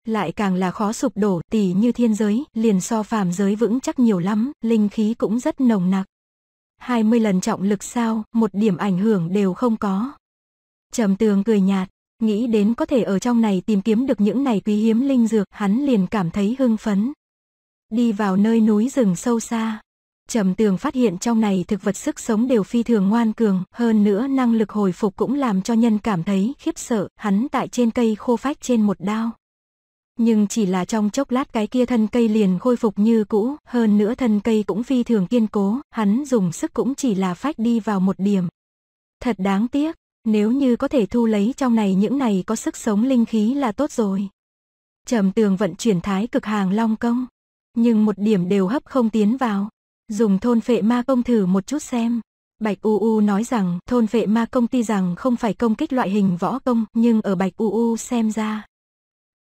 lại càng là khó sụp đổ, tỉ như thiên giới, liền so phàm giới vững chắc nhiều lắm, linh khí cũng rất nồng nặc. 20 lần trọng lực sao, một điểm ảnh hưởng đều không có. Trầm tường cười nhạt, nghĩ đến có thể ở trong này tìm kiếm được những này quý hiếm linh dược, hắn liền cảm thấy hưng phấn. Đi vào nơi núi rừng sâu xa, Trầm tường phát hiện trong này thực vật sức sống đều phi thường ngoan cường, hơn nữa năng lực hồi phục cũng làm cho nhân cảm thấy khiếp sợ, hắn tại trên cây khô phách trên một đao. Nhưng chỉ là trong chốc lát cái kia thân cây liền khôi phục như cũ, hơn nữa thân cây cũng phi thường kiên cố, hắn dùng sức cũng chỉ là phách đi vào một điểm. Thật đáng tiếc, nếu như có thể thu lấy trong này những này có sức sống linh khí là tốt rồi. Trầm tường vận chuyển thái cực hàng long công. Nhưng một điểm đều hấp không tiến vào. Dùng thôn phệ ma công thử một chút xem. Bạch U U nói rằng thôn phệ ma công ty rằng không phải công kích loại hình võ công nhưng ở Bạch U U xem ra.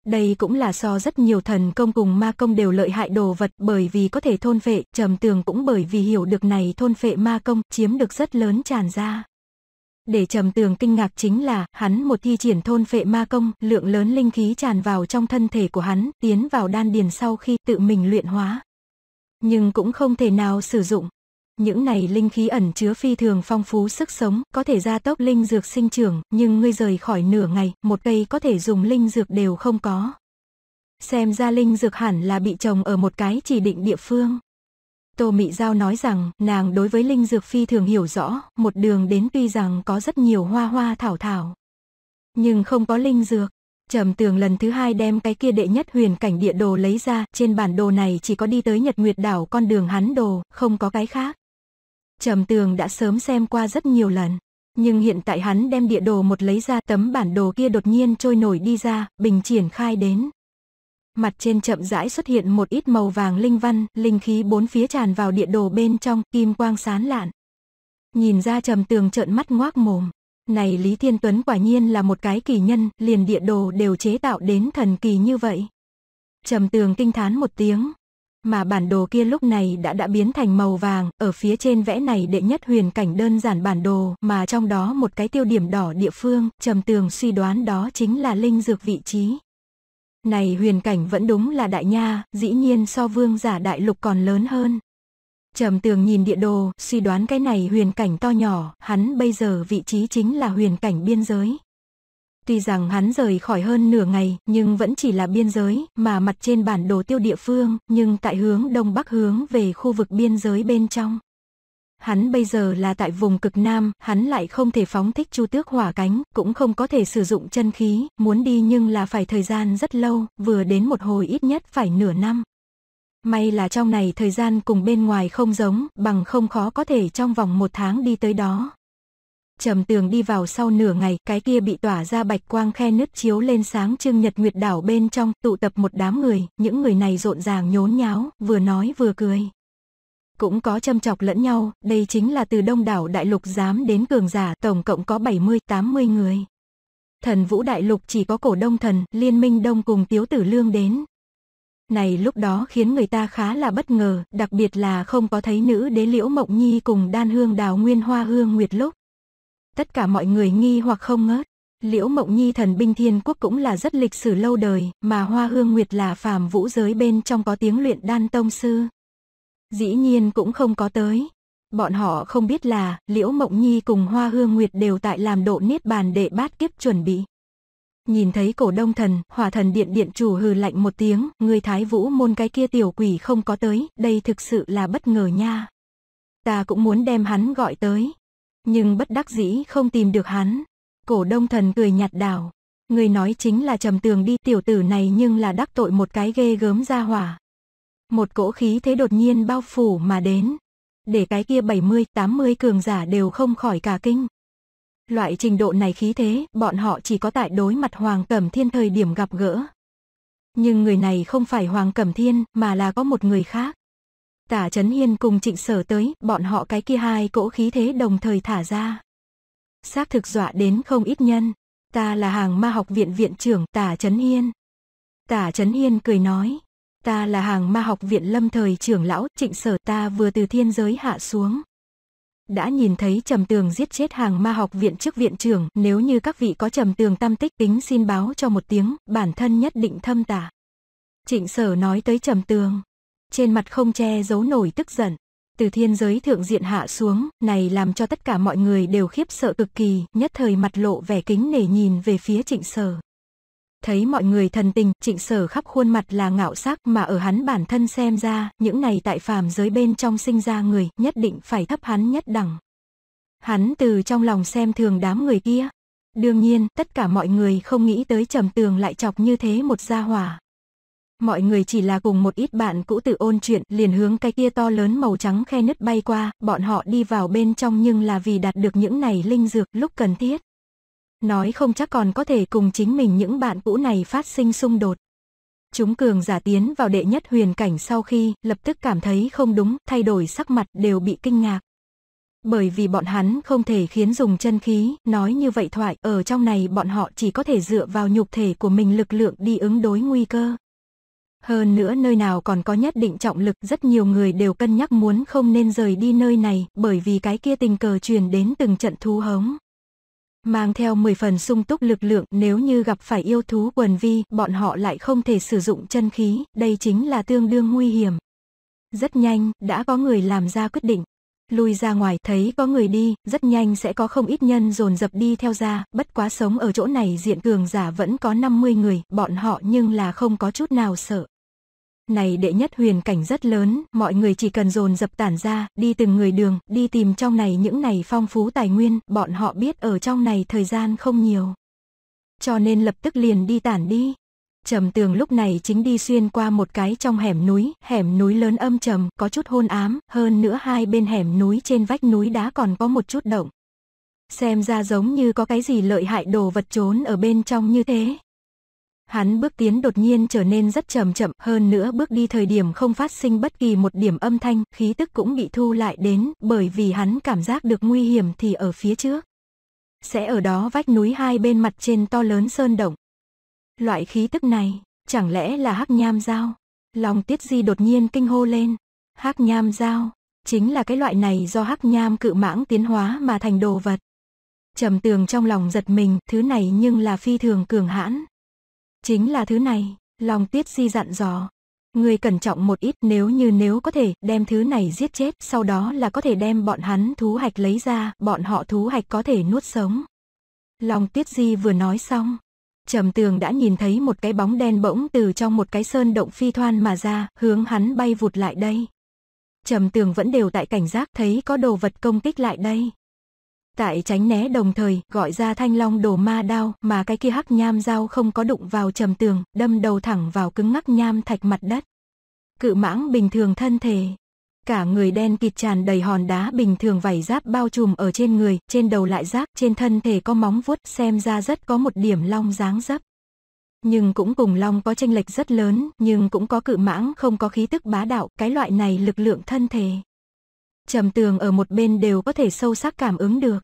Đây cũng là so rất nhiều thần công cùng ma công đều lợi hại đồ vật bởi vì có thể thôn phệ. trầm tường cũng bởi vì hiểu được này thôn phệ ma công chiếm được rất lớn tràn ra. Để trầm tường kinh ngạc chính là, hắn một thi triển thôn phệ ma công, lượng lớn linh khí tràn vào trong thân thể của hắn, tiến vào đan điền sau khi tự mình luyện hóa. Nhưng cũng không thể nào sử dụng. Những này linh khí ẩn chứa phi thường phong phú sức sống, có thể gia tốc linh dược sinh trưởng, nhưng ngươi rời khỏi nửa ngày, một cây có thể dùng linh dược đều không có. Xem ra linh dược hẳn là bị trồng ở một cái chỉ định địa phương. Tô Mị Giao nói rằng nàng đối với linh dược phi thường hiểu rõ, một đường đến tuy rằng có rất nhiều hoa hoa thảo thảo. Nhưng không có linh dược. Trầm tường lần thứ hai đem cái kia đệ nhất huyền cảnh địa đồ lấy ra, trên bản đồ này chỉ có đi tới Nhật Nguyệt đảo con đường hắn đồ, không có cái khác. Trầm tường đã sớm xem qua rất nhiều lần, nhưng hiện tại hắn đem địa đồ một lấy ra tấm bản đồ kia đột nhiên trôi nổi đi ra, bình triển khai đến mặt trên chậm rãi xuất hiện một ít màu vàng linh văn, linh khí bốn phía tràn vào địa đồ bên trong, kim quang sán lạn. Nhìn ra trầm tường trợn mắt ngoác mồm. Này Lý Thiên Tuấn quả nhiên là một cái kỳ nhân, liền địa đồ đều chế tạo đến thần kỳ như vậy. Trầm tường kinh thán một tiếng. Mà bản đồ kia lúc này đã đã biến thành màu vàng, ở phía trên vẽ này đệ nhất huyền cảnh đơn giản bản đồ, mà trong đó một cái tiêu điểm đỏ địa phương, trầm tường suy đoán đó chính là linh dược vị trí. Này huyền cảnh vẫn đúng là đại nha, dĩ nhiên so vương giả đại lục còn lớn hơn. Trầm tường nhìn địa đồ, suy đoán cái này huyền cảnh to nhỏ, hắn bây giờ vị trí chính là huyền cảnh biên giới. Tuy rằng hắn rời khỏi hơn nửa ngày, nhưng vẫn chỉ là biên giới, mà mặt trên bản đồ tiêu địa phương, nhưng tại hướng đông bắc hướng về khu vực biên giới bên trong. Hắn bây giờ là tại vùng cực nam, hắn lại không thể phóng thích chu tước hỏa cánh, cũng không có thể sử dụng chân khí, muốn đi nhưng là phải thời gian rất lâu, vừa đến một hồi ít nhất phải nửa năm. May là trong này thời gian cùng bên ngoài không giống, bằng không khó có thể trong vòng một tháng đi tới đó. Trầm tường đi vào sau nửa ngày, cái kia bị tỏa ra bạch quang khe nứt chiếu lên sáng trưng nhật nguyệt đảo bên trong, tụ tập một đám người, những người này rộn ràng nhốn nháo, vừa nói vừa cười cũng có châm chọc lẫn nhau, đây chính là từ đông đảo đại lục dám đến cường giả, tổng cộng có 70-80 người. Thần vũ đại lục chỉ có cổ đông thần, liên minh đông cùng tiếu tử lương đến. Này lúc đó khiến người ta khá là bất ngờ, đặc biệt là không có thấy nữ đế liễu mộng nhi cùng đan hương đào nguyên hoa hương nguyệt lúc. Tất cả mọi người nghi hoặc không ngớt. Liễu Mộng Nhi thần binh thiên quốc cũng là rất lịch sử lâu đời, mà Hoa Hương Nguyệt là phàm vũ giới bên trong có tiếng luyện đan tông sư dĩ nhiên cũng không có tới. Bọn họ không biết là Liễu Mộng Nhi cùng Hoa Hương Nguyệt đều tại làm độ niết bàn để bát kiếp chuẩn bị. Nhìn thấy cổ đông thần, hỏa thần điện điện chủ hừ lạnh một tiếng, người thái vũ môn cái kia tiểu quỷ không có tới, đây thực sự là bất ngờ nha. Ta cũng muốn đem hắn gọi tới, nhưng bất đắc dĩ không tìm được hắn. Cổ đông thần cười nhạt đảo, người nói chính là trầm tường đi tiểu tử này nhưng là đắc tội một cái ghê gớm ra hỏa. Một cỗ khí thế đột nhiên bao phủ mà đến. Để cái kia 70-80 cường giả đều không khỏi cả kinh. Loại trình độ này khí thế, bọn họ chỉ có tại đối mặt Hoàng Cẩm Thiên thời điểm gặp gỡ. Nhưng người này không phải Hoàng Cẩm Thiên, mà là có một người khác. Tả Trấn Hiên cùng trịnh sở tới, bọn họ cái kia hai cỗ khí thế đồng thời thả ra. Xác thực dọa đến không ít nhân. Ta là hàng ma học viện viện trưởng Tả Trấn Hiên. Tả Trấn Hiên cười nói, ta là hàng ma học viện lâm thời trưởng lão trịnh sở ta vừa từ thiên giới hạ xuống. Đã nhìn thấy trầm tường giết chết hàng ma học viện trước viện trưởng, nếu như các vị có trầm tường tâm tích tính xin báo cho một tiếng, bản thân nhất định thâm tả. Trịnh sở nói tới trầm tường, trên mặt không che giấu nổi tức giận. Từ thiên giới thượng diện hạ xuống, này làm cho tất cả mọi người đều khiếp sợ cực kỳ, nhất thời mặt lộ vẻ kính nể nhìn về phía trịnh sở. Thấy mọi người thần tình, trịnh sở khắp khuôn mặt là ngạo sắc mà ở hắn bản thân xem ra, những này tại phàm giới bên trong sinh ra người, nhất định phải thấp hắn nhất đẳng. Hắn từ trong lòng xem thường đám người kia. Đương nhiên, tất cả mọi người không nghĩ tới trầm tường lại chọc như thế một gia hỏa. Mọi người chỉ là cùng một ít bạn cũ tự ôn chuyện, liền hướng cái kia to lớn màu trắng khe nứt bay qua, bọn họ đi vào bên trong nhưng là vì đạt được những này linh dược lúc cần thiết nói không chắc còn có thể cùng chính mình những bạn cũ này phát sinh xung đột. Chúng cường giả tiến vào đệ nhất huyền cảnh sau khi lập tức cảm thấy không đúng, thay đổi sắc mặt đều bị kinh ngạc. Bởi vì bọn hắn không thể khiến dùng chân khí, nói như vậy thoại, ở trong này bọn họ chỉ có thể dựa vào nhục thể của mình lực lượng đi ứng đối nguy cơ. Hơn nữa nơi nào còn có nhất định trọng lực, rất nhiều người đều cân nhắc muốn không nên rời đi nơi này, bởi vì cái kia tình cờ truyền đến từng trận thu hống mang theo 10 phần sung túc lực lượng nếu như gặp phải yêu thú quần vi, bọn họ lại không thể sử dụng chân khí, đây chính là tương đương nguy hiểm. Rất nhanh, đã có người làm ra quyết định. lui ra ngoài thấy có người đi, rất nhanh sẽ có không ít nhân dồn dập đi theo ra, bất quá sống ở chỗ này diện cường giả vẫn có 50 người, bọn họ nhưng là không có chút nào sợ này đệ nhất huyền cảnh rất lớn, mọi người chỉ cần dồn dập tản ra, đi từng người đường, đi tìm trong này những này phong phú tài nguyên, bọn họ biết ở trong này thời gian không nhiều. Cho nên lập tức liền đi tản đi. Trầm tường lúc này chính đi xuyên qua một cái trong hẻm núi, hẻm núi lớn âm trầm, có chút hôn ám, hơn nữa hai bên hẻm núi trên vách núi đá còn có một chút động. Xem ra giống như có cái gì lợi hại đồ vật trốn ở bên trong như thế. Hắn bước tiến đột nhiên trở nên rất chậm chậm, hơn nữa bước đi thời điểm không phát sinh bất kỳ một điểm âm thanh, khí tức cũng bị thu lại đến, bởi vì hắn cảm giác được nguy hiểm thì ở phía trước. Sẽ ở đó vách núi hai bên mặt trên to lớn sơn động. Loại khí tức này, chẳng lẽ là hắc nham dao? Lòng tiết di đột nhiên kinh hô lên. Hắc nham dao, chính là cái loại này do hắc nham cự mãng tiến hóa mà thành đồ vật. Trầm tường trong lòng giật mình, thứ này nhưng là phi thường cường hãn, Chính là thứ này, lòng tiết di dặn dò. Người cẩn trọng một ít nếu như nếu có thể đem thứ này giết chết, sau đó là có thể đem bọn hắn thú hạch lấy ra, bọn họ thú hạch có thể nuốt sống. Lòng tiết di vừa nói xong, trầm tường đã nhìn thấy một cái bóng đen bỗng từ trong một cái sơn động phi thoan mà ra, hướng hắn bay vụt lại đây. Trầm tường vẫn đều tại cảnh giác thấy có đồ vật công kích lại đây tại tránh né đồng thời gọi ra thanh long đổ ma đao mà cái kia hắc nham dao không có đụng vào trầm tường đâm đầu thẳng vào cứng ngắc nham thạch mặt đất cự mãng bình thường thân thể cả người đen kịt tràn đầy hòn đá bình thường vảy giáp bao trùm ở trên người trên đầu lại giáp trên thân thể có móng vuốt xem ra rất có một điểm long dáng dấp nhưng cũng cùng long có tranh lệch rất lớn nhưng cũng có cự mãng không có khí tức bá đạo cái loại này lực lượng thân thể trầm tường ở một bên đều có thể sâu sắc cảm ứng được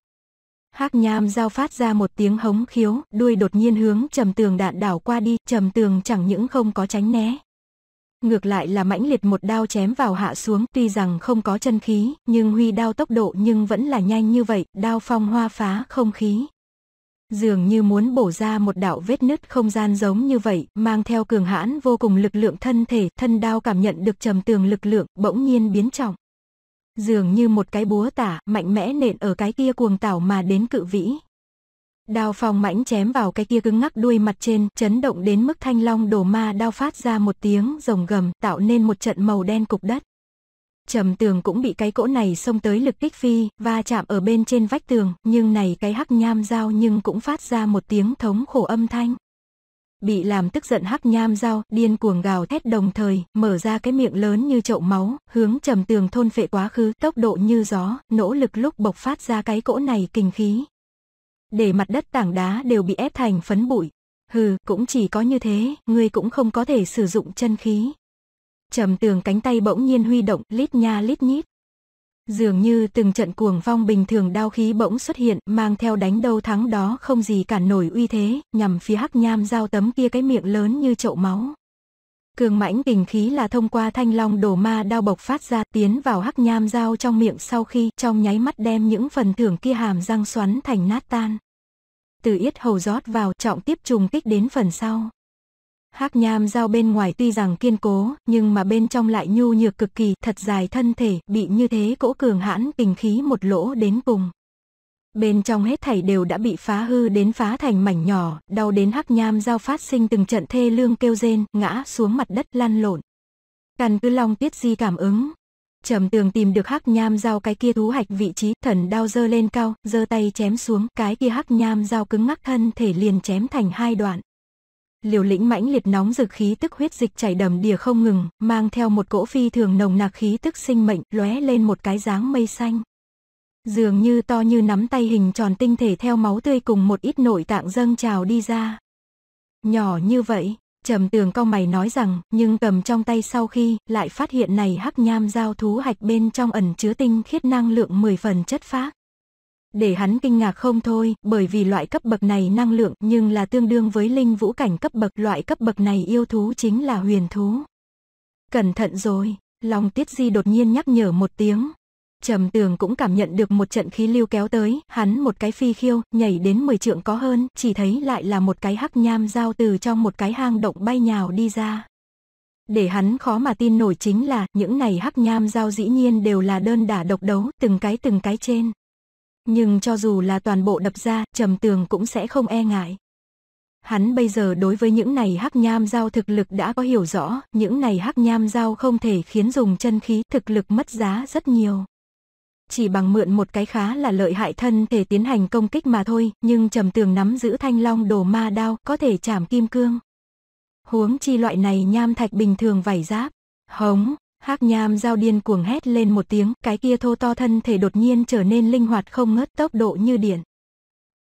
Hắc nham dao phát ra một tiếng hống khiếu, đuôi đột nhiên hướng trầm tường đạn đảo qua đi, trầm tường chẳng những không có tránh né. Ngược lại là mãnh liệt một đao chém vào hạ xuống, tuy rằng không có chân khí, nhưng huy đao tốc độ nhưng vẫn là nhanh như vậy, đao phong hoa phá không khí. Dường như muốn bổ ra một đạo vết nứt không gian giống như vậy, mang theo cường hãn vô cùng lực lượng thân thể, thân đao cảm nhận được trầm tường lực lượng, bỗng nhiên biến trọng dường như một cái búa tả mạnh mẽ nện ở cái kia cuồng tảo mà đến cự vĩ. đào phòng mãnh chém vào cái kia cứng ngắc đuôi mặt trên, chấn động đến mức thanh long đổ ma đao phát ra một tiếng rồng gầm tạo nên một trận màu đen cục đất. Trầm tường cũng bị cái cỗ này xông tới lực kích phi, va chạm ở bên trên vách tường, nhưng này cái hắc nham dao nhưng cũng phát ra một tiếng thống khổ âm thanh bị làm tức giận hắc nham dao, điên cuồng gào thét đồng thời, mở ra cái miệng lớn như chậu máu, hướng trầm tường thôn phệ quá khứ, tốc độ như gió, nỗ lực lúc bộc phát ra cái cỗ này kinh khí. Để mặt đất tảng đá đều bị ép thành phấn bụi. Hừ, cũng chỉ có như thế, ngươi cũng không có thể sử dụng chân khí. Trầm tường cánh tay bỗng nhiên huy động, lít nha lít nhít, Dường như từng trận cuồng phong bình thường đao khí bỗng xuất hiện, mang theo đánh đâu thắng đó không gì cản nổi uy thế, nhằm phía hắc nham giao tấm kia cái miệng lớn như chậu máu. Cường mãnh kình khí là thông qua thanh long đổ ma đao bộc phát ra tiến vào hắc nham giao trong miệng sau khi trong nháy mắt đem những phần thưởng kia hàm răng xoắn thành nát tan. Từ yết hầu rót vào trọng tiếp trùng kích đến phần sau. Hắc nham dao bên ngoài tuy rằng kiên cố, nhưng mà bên trong lại nhu nhược cực kỳ, thật dài thân thể, bị như thế cỗ cường hãn tình khí một lỗ đến cùng. Bên trong hết thảy đều đã bị phá hư đến phá thành mảnh nhỏ, đau đến hắc nham dao phát sinh từng trận thê lương kêu rên, ngã xuống mặt đất lăn lộn. Cằn cứ long tiết di cảm ứng. Trầm tường tìm được hắc nham dao cái kia thú hạch vị trí, thần đao dơ lên cao, dơ tay chém xuống, cái kia hắc nham dao cứng ngắc thân thể liền chém thành hai đoạn liều lĩnh mãnh liệt nóng rực khí tức huyết dịch chảy đầm đìa không ngừng, mang theo một cỗ phi thường nồng nặc khí tức sinh mệnh, lóe lên một cái dáng mây xanh. Dường như to như nắm tay hình tròn tinh thể theo máu tươi cùng một ít nội tạng dâng trào đi ra. Nhỏ như vậy, trầm tường cao mày nói rằng, nhưng cầm trong tay sau khi, lại phát hiện này hắc nham giao thú hạch bên trong ẩn chứa tinh khiết năng lượng 10 phần chất phác để hắn kinh ngạc không thôi, bởi vì loại cấp bậc này năng lượng nhưng là tương đương với linh vũ cảnh cấp bậc, loại cấp bậc này yêu thú chính là huyền thú. Cẩn thận rồi, lòng tiết di đột nhiên nhắc nhở một tiếng. Trầm tường cũng cảm nhận được một trận khí lưu kéo tới, hắn một cái phi khiêu, nhảy đến 10 trượng có hơn, chỉ thấy lại là một cái hắc nham dao từ trong một cái hang động bay nhào đi ra. Để hắn khó mà tin nổi chính là, những này hắc nham dao dĩ nhiên đều là đơn đả độc đấu, từng cái từng cái trên. Nhưng cho dù là toàn bộ đập ra, trầm tường cũng sẽ không e ngại. Hắn bây giờ đối với những này hắc nham dao thực lực đã có hiểu rõ, những này hắc nham dao không thể khiến dùng chân khí thực lực mất giá rất nhiều. Chỉ bằng mượn một cái khá là lợi hại thân thể tiến hành công kích mà thôi, nhưng trầm tường nắm giữ thanh long đồ ma đao có thể chạm kim cương. Huống chi loại này nham thạch bình thường vải giáp, hống, Hắc nham giao điên cuồng hét lên một tiếng, cái kia thô to thân thể đột nhiên trở nên linh hoạt không ngớt tốc độ như điện.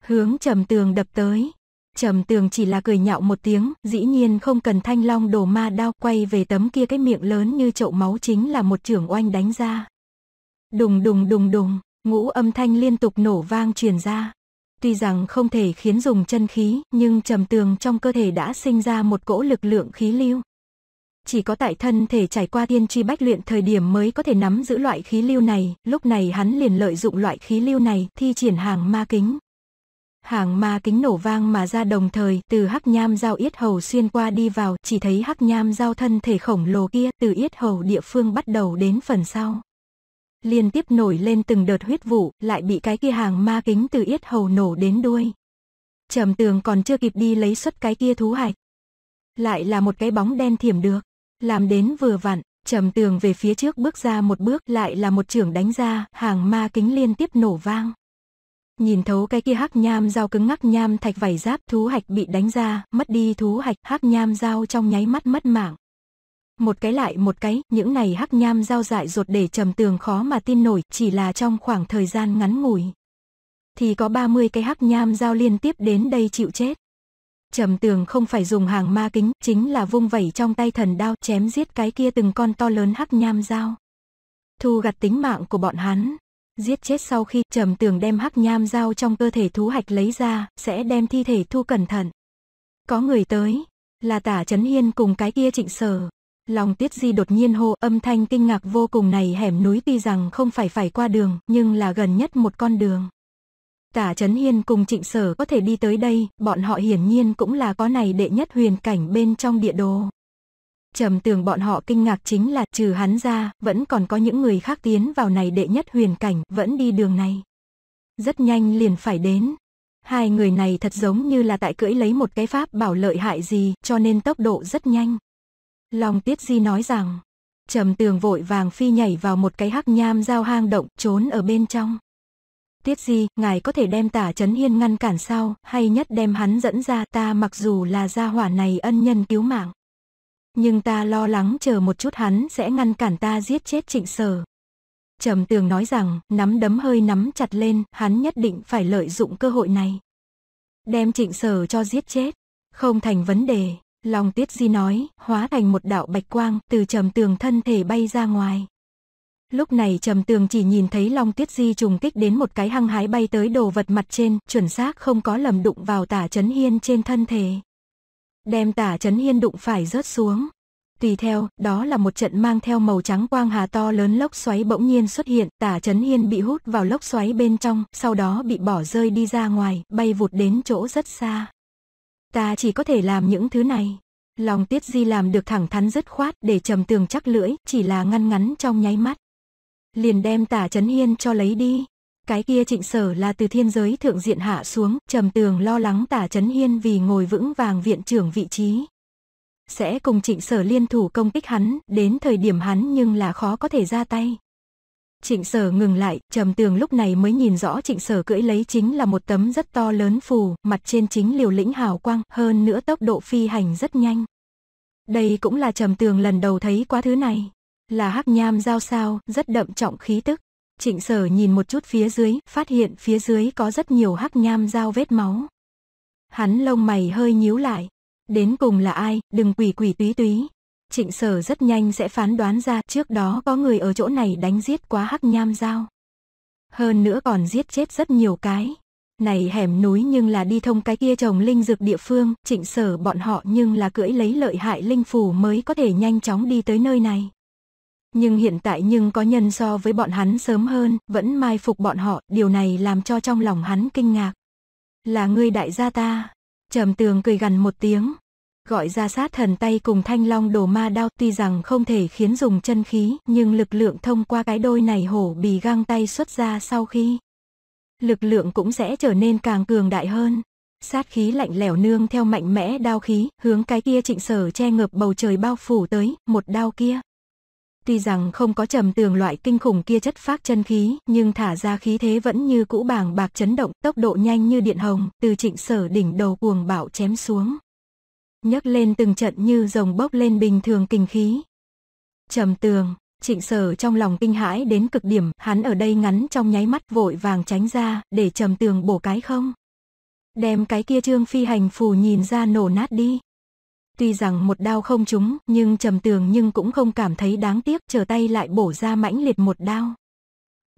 Hướng trầm tường đập tới. Trầm tường chỉ là cười nhạo một tiếng, dĩ nhiên không cần thanh long đồ ma đao quay về tấm kia cái miệng lớn như chậu máu chính là một trưởng oanh đánh ra. Đùng đùng đùng đùng, ngũ âm thanh liên tục nổ vang truyền ra. Tuy rằng không thể khiến dùng chân khí, nhưng trầm tường trong cơ thể đã sinh ra một cỗ lực lượng khí lưu chỉ có tại thân thể trải qua tiên tri bách luyện thời điểm mới có thể nắm giữ loại khí lưu này, lúc này hắn liền lợi dụng loại khí lưu này thi triển hàng ma kính. Hàng ma kính nổ vang mà ra đồng thời từ hắc nham giao yết hầu xuyên qua đi vào chỉ thấy hắc nham giao thân thể khổng lồ kia từ yết hầu địa phương bắt đầu đến phần sau. Liên tiếp nổi lên từng đợt huyết vụ lại bị cái kia hàng ma kính từ yết hầu nổ đến đuôi. Trầm tường còn chưa kịp đi lấy xuất cái kia thú hạch. Lại là một cái bóng đen thiểm được làm đến vừa vặn, trầm tường về phía trước bước ra một bước lại là một trưởng đánh ra, hàng ma kính liên tiếp nổ vang. Nhìn thấu cái kia hắc nham dao cứng ngắc nham thạch vảy giáp thú hạch bị đánh ra, mất đi thú hạch, hắc nham dao trong nháy mắt mất mạng. Một cái lại một cái, những này hắc nham dao dại rột để trầm tường khó mà tin nổi, chỉ là trong khoảng thời gian ngắn ngủi. Thì có 30 cái hắc nham dao liên tiếp đến đây chịu chết Trầm tường không phải dùng hàng ma kính, chính là vung vẩy trong tay thần đao chém giết cái kia từng con to lớn hắc nham dao. Thu gặt tính mạng của bọn hắn. Giết chết sau khi trầm tường đem hắc nham dao trong cơ thể thú hạch lấy ra, sẽ đem thi thể thu cẩn thận. Có người tới, là tả chấn Hiên cùng cái kia trịnh sở. Lòng tiết di đột nhiên hô âm thanh kinh ngạc vô cùng này hẻm núi tuy rằng không phải phải qua đường, nhưng là gần nhất một con đường. Tả Trấn Hiên cùng trịnh sở có thể đi tới đây, bọn họ hiển nhiên cũng là có này đệ nhất huyền cảnh bên trong địa đồ. Trầm tường bọn họ kinh ngạc chính là trừ hắn ra, vẫn còn có những người khác tiến vào này đệ nhất huyền cảnh, vẫn đi đường này. Rất nhanh liền phải đến. Hai người này thật giống như là tại cưỡi lấy một cái pháp bảo lợi hại gì, cho nên tốc độ rất nhanh. Long Tiết Di nói rằng, trầm tường vội vàng phi nhảy vào một cái hắc nham giao hang động, trốn ở bên trong. Tiết Di, ngài có thể đem tả chấn hiên ngăn cản sao, hay nhất đem hắn dẫn ra ta mặc dù là gia hỏa này ân nhân cứu mạng. Nhưng ta lo lắng chờ một chút hắn sẽ ngăn cản ta giết chết trịnh sở. Trầm tường nói rằng, nắm đấm hơi nắm chặt lên, hắn nhất định phải lợi dụng cơ hội này. Đem trịnh sở cho giết chết, không thành vấn đề, lòng tiết di nói, hóa thành một đạo bạch quang, từ trầm tường thân thể bay ra ngoài. Lúc này trầm tường chỉ nhìn thấy Long Tuyết Di trùng kích đến một cái hăng hái bay tới đồ vật mặt trên, chuẩn xác không có lầm đụng vào tả chấn hiên trên thân thể. Đem tả chấn hiên đụng phải rớt xuống. Tùy theo, đó là một trận mang theo màu trắng quang hà to lớn lốc xoáy bỗng nhiên xuất hiện, tả chấn hiên bị hút vào lốc xoáy bên trong, sau đó bị bỏ rơi đi ra ngoài, bay vụt đến chỗ rất xa. Ta chỉ có thể làm những thứ này. Lòng tiết di làm được thẳng thắn dứt khoát để trầm tường chắc lưỡi, chỉ là ngăn ngắn trong nháy mắt liền đem tả chấn Hiên cho lấy đi. Cái kia trịnh sở là từ thiên giới thượng diện hạ xuống, trầm tường lo lắng tả chấn Hiên vì ngồi vững vàng viện trưởng vị trí. Sẽ cùng trịnh sở liên thủ công kích hắn, đến thời điểm hắn nhưng là khó có thể ra tay. Trịnh sở ngừng lại, trầm tường lúc này mới nhìn rõ trịnh sở cưỡi lấy chính là một tấm rất to lớn phù, mặt trên chính liều lĩnh hào quang, hơn nữa tốc độ phi hành rất nhanh. Đây cũng là trầm tường lần đầu thấy quá thứ này là hắc nham giao sao, rất đậm trọng khí tức. Trịnh sở nhìn một chút phía dưới, phát hiện phía dưới có rất nhiều hắc nham giao vết máu. Hắn lông mày hơi nhíu lại. Đến cùng là ai, đừng quỷ quỷ túy túy. Trịnh sở rất nhanh sẽ phán đoán ra trước đó có người ở chỗ này đánh giết quá hắc nham giao. Hơn nữa còn giết chết rất nhiều cái. Này hẻm núi nhưng là đi thông cái kia trồng linh dược địa phương, trịnh sở bọn họ nhưng là cưỡi lấy lợi hại linh phù mới có thể nhanh chóng đi tới nơi này nhưng hiện tại nhưng có nhân so với bọn hắn sớm hơn, vẫn mai phục bọn họ, điều này làm cho trong lòng hắn kinh ngạc. Là ngươi đại gia ta, trầm tường cười gần một tiếng, gọi ra sát thần tay cùng thanh long đồ ma đao tuy rằng không thể khiến dùng chân khí, nhưng lực lượng thông qua cái đôi này hổ bì găng tay xuất ra sau khi. Lực lượng cũng sẽ trở nên càng cường đại hơn. Sát khí lạnh lẻo nương theo mạnh mẽ đao khí, hướng cái kia trịnh sở che ngập bầu trời bao phủ tới, một đao kia Tuy rằng không có trầm tường loại kinh khủng kia chất phát chân khí, nhưng thả ra khí thế vẫn như cũ bàng bạc chấn động, tốc độ nhanh như điện hồng, từ trịnh sở đỉnh đầu cuồng bạo chém xuống. nhấc lên từng trận như rồng bốc lên bình thường kinh khí. Trầm tường, trịnh sở trong lòng kinh hãi đến cực điểm, hắn ở đây ngắn trong nháy mắt vội vàng tránh ra, để trầm tường bổ cái không. Đem cái kia trương phi hành phù nhìn ra nổ nát đi. Tuy rằng một đao không trúng, nhưng trầm tường nhưng cũng không cảm thấy đáng tiếc, chờ tay lại bổ ra mãnh liệt một đao.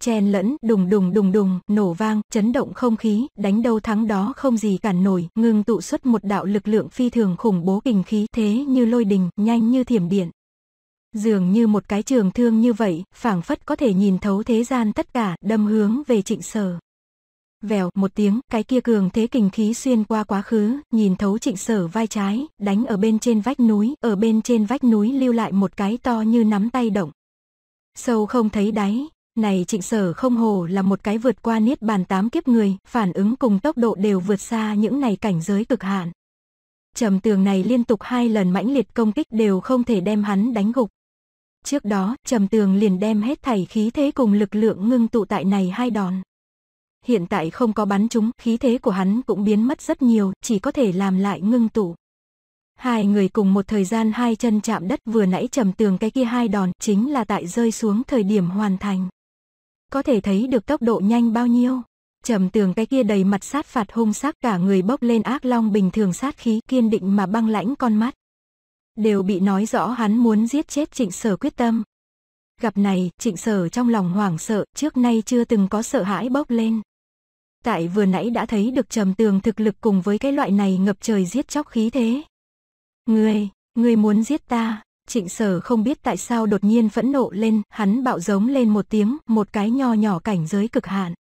Chen lẫn, đùng đùng đùng đùng, nổ vang, chấn động không khí, đánh đâu thắng đó không gì cản nổi, ngưng tụ xuất một đạo lực lượng phi thường khủng bố kình khí thế như lôi đình, nhanh như thiểm điện. Dường như một cái trường thương như vậy, phảng phất có thể nhìn thấu thế gian tất cả, đâm hướng về trịnh sở vèo một tiếng, cái kia cường thế kình khí xuyên qua quá khứ, nhìn thấu trịnh sở vai trái, đánh ở bên trên vách núi, ở bên trên vách núi lưu lại một cái to như nắm tay động. Sâu không thấy đáy, này trịnh sở không hồ là một cái vượt qua niết bàn tám kiếp người, phản ứng cùng tốc độ đều vượt xa những này cảnh giới cực hạn. Trầm tường này liên tục hai lần mãnh liệt công kích đều không thể đem hắn đánh gục. Trước đó, trầm tường liền đem hết thảy khí thế cùng lực lượng ngưng tụ tại này hai đòn hiện tại không có bắn chúng, khí thế của hắn cũng biến mất rất nhiều, chỉ có thể làm lại ngưng tụ. Hai người cùng một thời gian hai chân chạm đất vừa nãy trầm tường cái kia hai đòn chính là tại rơi xuống thời điểm hoàn thành. Có thể thấy được tốc độ nhanh bao nhiêu. Trầm tường cái kia đầy mặt sát phạt hung sắc cả người bốc lên ác long bình thường sát khí kiên định mà băng lãnh con mắt. Đều bị nói rõ hắn muốn giết chết trịnh sở quyết tâm. Gặp này, trịnh sở trong lòng hoảng sợ, trước nay chưa từng có sợ hãi bốc lên. Tại vừa nãy đã thấy được trầm tường thực lực cùng với cái loại này ngập trời giết chóc khí thế. Ngươi, ngươi muốn giết ta, trịnh sở không biết tại sao đột nhiên phẫn nộ lên, hắn bạo giống lên một tiếng, một cái nho nhỏ cảnh giới cực hạn.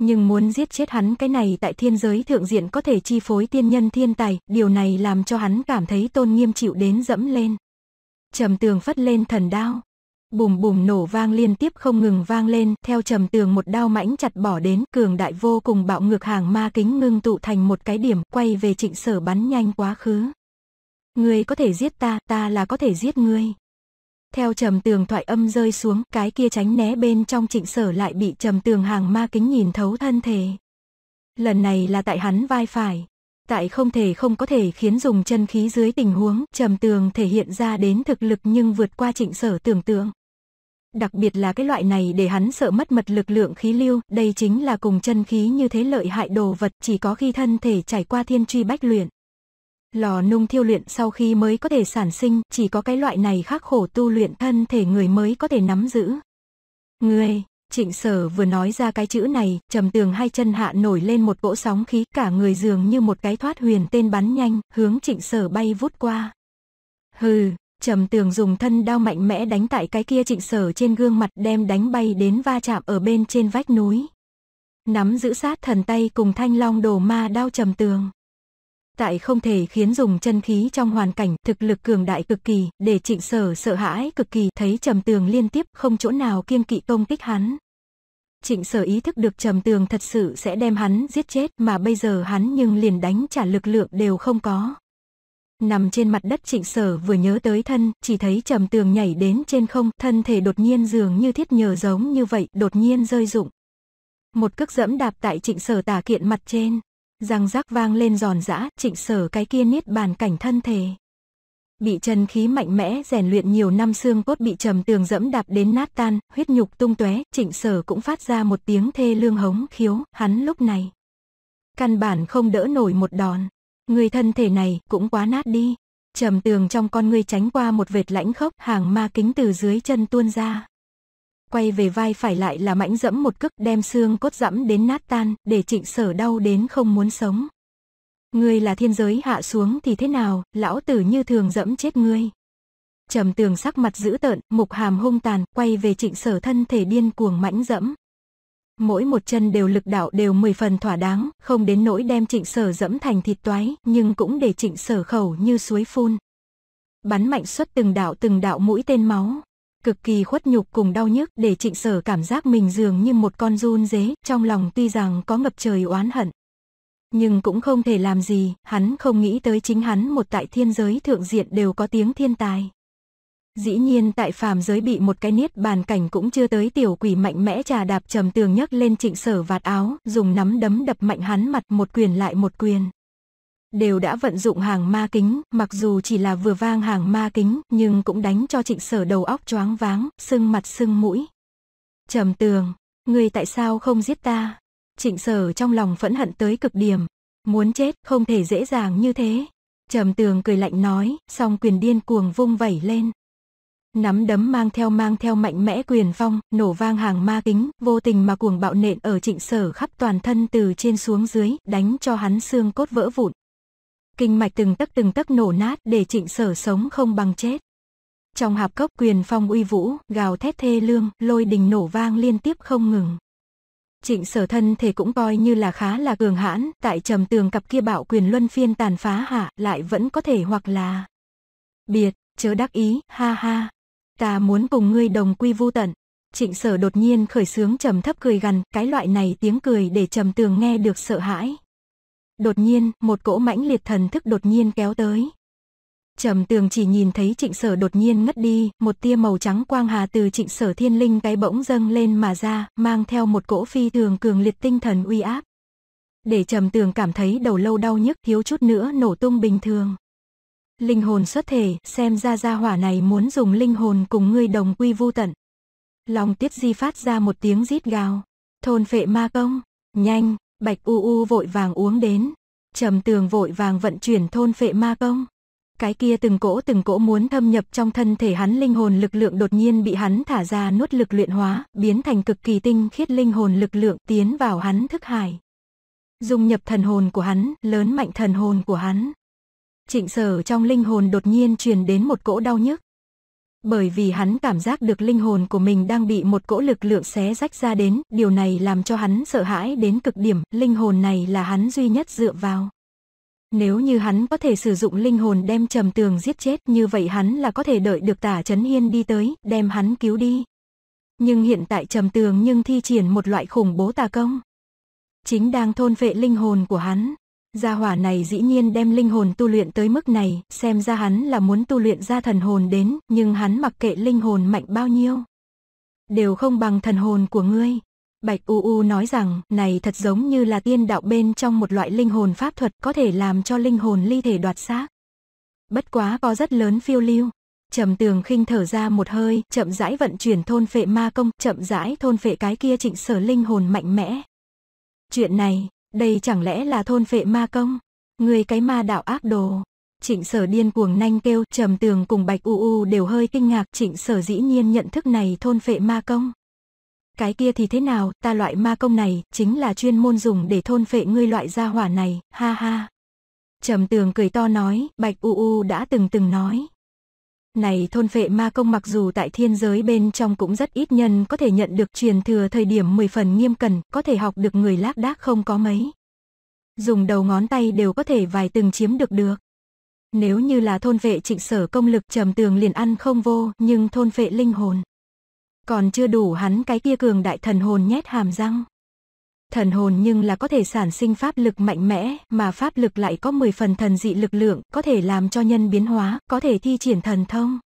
Nhưng muốn giết chết hắn cái này tại thiên giới thượng diện có thể chi phối tiên nhân thiên tài, điều này làm cho hắn cảm thấy tôn nghiêm chịu đến dẫm lên. Trầm tường phất lên thần đao, bùm bùm nổ vang liên tiếp không ngừng vang lên, theo trầm tường một đao mãnh chặt bỏ đến, cường đại vô cùng bạo ngược hàng ma kính ngưng tụ thành một cái điểm, quay về trịnh sở bắn nhanh quá khứ. người có thể giết ta, ta là có thể giết ngươi. Theo trầm tường thoại âm rơi xuống, cái kia tránh né bên trong trịnh sở lại bị trầm tường hàng ma kính nhìn thấu thân thể. Lần này là tại hắn vai phải. Tại không thể không có thể khiến dùng chân khí dưới tình huống trầm tường thể hiện ra đến thực lực nhưng vượt qua trịnh sở tưởng tượng đặc biệt là cái loại này để hắn sợ mất mật lực lượng khí lưu, đây chính là cùng chân khí như thế lợi hại đồ vật chỉ có khi thân thể trải qua thiên truy bách luyện. Lò nung thiêu luyện sau khi mới có thể sản sinh, chỉ có cái loại này khắc khổ tu luyện thân thể người mới có thể nắm giữ. Người, trịnh sở vừa nói ra cái chữ này, trầm tường hai chân hạ nổi lên một cỗ sóng khí, cả người dường như một cái thoát huyền tên bắn nhanh, hướng trịnh sở bay vút qua. Hừ, Trầm tường dùng thân đao mạnh mẽ đánh tại cái kia trịnh sở trên gương mặt đem đánh bay đến va chạm ở bên trên vách núi. Nắm giữ sát thần tay cùng thanh long đồ ma đao trầm tường. Tại không thể khiến dùng chân khí trong hoàn cảnh thực lực cường đại cực kỳ, để trịnh sở sợ hãi cực kỳ thấy trầm tường liên tiếp không chỗ nào kiên kỵ công kích hắn. Trịnh sở ý thức được trầm tường thật sự sẽ đem hắn giết chết mà bây giờ hắn nhưng liền đánh trả lực lượng đều không có nằm trên mặt đất trịnh sở vừa nhớ tới thân, chỉ thấy trầm tường nhảy đến trên không, thân thể đột nhiên dường như thiết nhờ giống như vậy, đột nhiên rơi rụng. Một cước dẫm đạp tại trịnh sở tả kiện mặt trên, răng rác vang lên giòn giã, trịnh sở cái kia niết bàn cảnh thân thể. Bị chân khí mạnh mẽ rèn luyện nhiều năm xương cốt bị trầm tường dẫm đạp đến nát tan, huyết nhục tung tóe, trịnh sở cũng phát ra một tiếng thê lương hống khiếu, hắn lúc này. Căn bản không đỡ nổi một đòn, Người thân thể này cũng quá nát đi. Trầm tường trong con ngươi tránh qua một vệt lãnh khốc, hàng ma kính từ dưới chân tuôn ra. Quay về vai phải lại là mãnh dẫm một cước đem xương cốt dẫm đến nát tan, để trịnh sở đau đến không muốn sống. Ngươi là thiên giới hạ xuống thì thế nào, lão tử như thường dẫm chết ngươi. Trầm tường sắc mặt dữ tợn, mục hàm hung tàn, quay về trịnh sở thân thể điên cuồng mãnh dẫm mỗi một chân đều lực đạo đều mười phần thỏa đáng, không đến nỗi đem trịnh sở dẫm thành thịt toái, nhưng cũng để trịnh sở khẩu như suối phun. Bắn mạnh xuất từng đạo từng đạo mũi tên máu, cực kỳ khuất nhục cùng đau nhức để trịnh sở cảm giác mình dường như một con run dế, trong lòng tuy rằng có ngập trời oán hận. Nhưng cũng không thể làm gì, hắn không nghĩ tới chính hắn một tại thiên giới thượng diện đều có tiếng thiên tài. Dĩ nhiên tại phàm giới bị một cái niết bàn cảnh cũng chưa tới tiểu quỷ mạnh mẽ trà đạp trầm tường nhấc lên trịnh sở vạt áo, dùng nắm đấm đập mạnh hắn mặt một quyền lại một quyền. Đều đã vận dụng hàng ma kính, mặc dù chỉ là vừa vang hàng ma kính, nhưng cũng đánh cho trịnh sở đầu óc choáng váng, sưng mặt sưng mũi. Trầm tường, người tại sao không giết ta? Trịnh sở trong lòng phẫn hận tới cực điểm. Muốn chết không thể dễ dàng như thế. Trầm tường cười lạnh nói, song quyền điên cuồng vung vẩy lên nắm đấm mang theo mang theo mạnh mẽ quyền phong, nổ vang hàng ma kính, vô tình mà cuồng bạo nện ở trịnh sở khắp toàn thân từ trên xuống dưới, đánh cho hắn xương cốt vỡ vụn. Kinh mạch từng tấc từng tấc nổ nát để trịnh sở sống không bằng chết. Trong hạp cốc quyền phong uy vũ, gào thét thê lương, lôi đình nổ vang liên tiếp không ngừng. Trịnh sở thân thể cũng coi như là khá là cường hãn, tại trầm tường cặp kia bạo quyền luân phiên tàn phá hạ, lại vẫn có thể hoặc là biệt, chớ đắc ý, ha ha, Ta muốn cùng ngươi đồng quy vu tận. Trịnh sở đột nhiên khởi sướng trầm thấp cười gằn, cái loại này tiếng cười để trầm tường nghe được sợ hãi. Đột nhiên, một cỗ mãnh liệt thần thức đột nhiên kéo tới. Trầm tường chỉ nhìn thấy trịnh sở đột nhiên ngất đi, một tia màu trắng quang hà từ trịnh sở thiên linh cái bỗng dâng lên mà ra, mang theo một cỗ phi thường cường liệt tinh thần uy áp. Để trầm tường cảm thấy đầu lâu đau nhức thiếu chút nữa nổ tung bình thường. Linh hồn xuất thể, xem ra gia hỏa này muốn dùng linh hồn cùng ngươi đồng quy vu tận. lòng tiết di phát ra một tiếng rít gào. Thôn phệ ma công, nhanh, bạch u u vội vàng uống đến. Trầm tường vội vàng vận chuyển thôn phệ ma công. Cái kia từng cỗ từng cỗ muốn thâm nhập trong thân thể hắn linh hồn lực lượng đột nhiên bị hắn thả ra nuốt lực luyện hóa, biến thành cực kỳ tinh khiết linh hồn lực lượng tiến vào hắn thức hải. Dung nhập thần hồn của hắn, lớn mạnh thần hồn của hắn. Trịnh sở trong linh hồn đột nhiên truyền đến một cỗ đau nhức. Bởi vì hắn cảm giác được linh hồn của mình đang bị một cỗ lực lượng xé rách ra đến, điều này làm cho hắn sợ hãi đến cực điểm, linh hồn này là hắn duy nhất dựa vào. Nếu như hắn có thể sử dụng linh hồn đem trầm tường giết chết như vậy hắn là có thể đợi được tả chấn hiên đi tới, đem hắn cứu đi. Nhưng hiện tại trầm tường nhưng thi triển một loại khủng bố tà công. Chính đang thôn vệ linh hồn của hắn. Gia hỏa này dĩ nhiên đem linh hồn tu luyện tới mức này, xem ra hắn là muốn tu luyện ra thần hồn đến, nhưng hắn mặc kệ linh hồn mạnh bao nhiêu. Đều không bằng thần hồn của ngươi. Bạch U U nói rằng, này thật giống như là tiên đạo bên trong một loại linh hồn pháp thuật có thể làm cho linh hồn ly thể đoạt xác. Bất quá có rất lớn phiêu lưu. Trầm tường khinh thở ra một hơi, chậm rãi vận chuyển thôn phệ ma công, chậm rãi thôn phệ cái kia trịnh sở linh hồn mạnh mẽ. Chuyện này, đây chẳng lẽ là thôn phệ ma công? Người cái ma đạo ác đồ. Trịnh sở điên cuồng nanh kêu, trầm tường cùng bạch u u đều hơi kinh ngạc trịnh sở dĩ nhiên nhận thức này thôn phệ ma công. Cái kia thì thế nào, ta loại ma công này, chính là chuyên môn dùng để thôn phệ ngươi loại gia hỏa này, ha ha. Trầm tường cười to nói, bạch u u đã từng từng nói, này thôn vệ ma công mặc dù tại thiên giới bên trong cũng rất ít nhân có thể nhận được truyền thừa thời điểm 10 phần nghiêm cẩn, có thể học được người lác đác không có mấy. Dùng đầu ngón tay đều có thể vài từng chiếm được được. Nếu như là thôn vệ trịnh sở công lực trầm tường liền ăn không vô, nhưng thôn vệ linh hồn. Còn chưa đủ hắn cái kia cường đại thần hồn nhét hàm răng. Thần hồn nhưng là có thể sản sinh pháp lực mạnh mẽ, mà pháp lực lại có 10 phần thần dị lực lượng, có thể làm cho nhân biến hóa, có thể thi triển thần thông.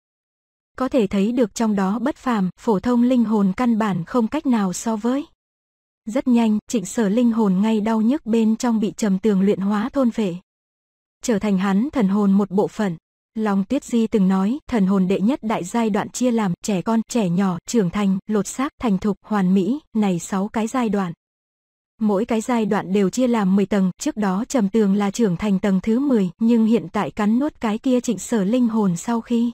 Có thể thấy được trong đó bất phàm, phổ thông linh hồn căn bản không cách nào so với. Rất nhanh, trịnh sở linh hồn ngay đau nhức bên trong bị trầm tường luyện hóa thôn phệ. Trở thành hắn thần hồn một bộ phận. Long Tuyết Di từng nói, thần hồn đệ nhất đại giai đoạn chia làm trẻ con, trẻ nhỏ, trưởng thành, lột xác, thành thục, hoàn mỹ, này 6 cái giai đoạn. Mỗi cái giai đoạn đều chia làm 10 tầng, trước đó trầm tường là trưởng thành tầng thứ 10, nhưng hiện tại cắn nuốt cái kia trịnh sở linh hồn sau khi.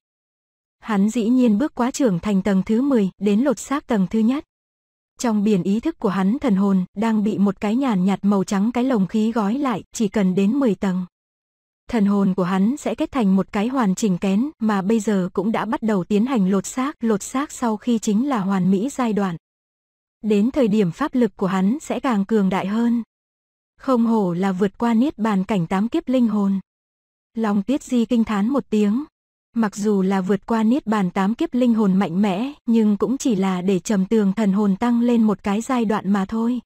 Hắn dĩ nhiên bước quá trưởng thành tầng thứ 10, đến lột xác tầng thứ nhất. Trong biển ý thức của hắn thần hồn, đang bị một cái nhàn nhạt màu trắng cái lồng khí gói lại, chỉ cần đến 10 tầng. Thần hồn của hắn sẽ kết thành một cái hoàn chỉnh kén, mà bây giờ cũng đã bắt đầu tiến hành lột xác, lột xác sau khi chính là hoàn mỹ giai đoạn đến thời điểm pháp lực của hắn sẽ càng cường đại hơn. Không hổ là vượt qua niết bàn cảnh tám kiếp linh hồn. Lòng tiết di kinh thán một tiếng. Mặc dù là vượt qua niết bàn tám kiếp linh hồn mạnh mẽ, nhưng cũng chỉ là để trầm tường thần hồn tăng lên một cái giai đoạn mà thôi.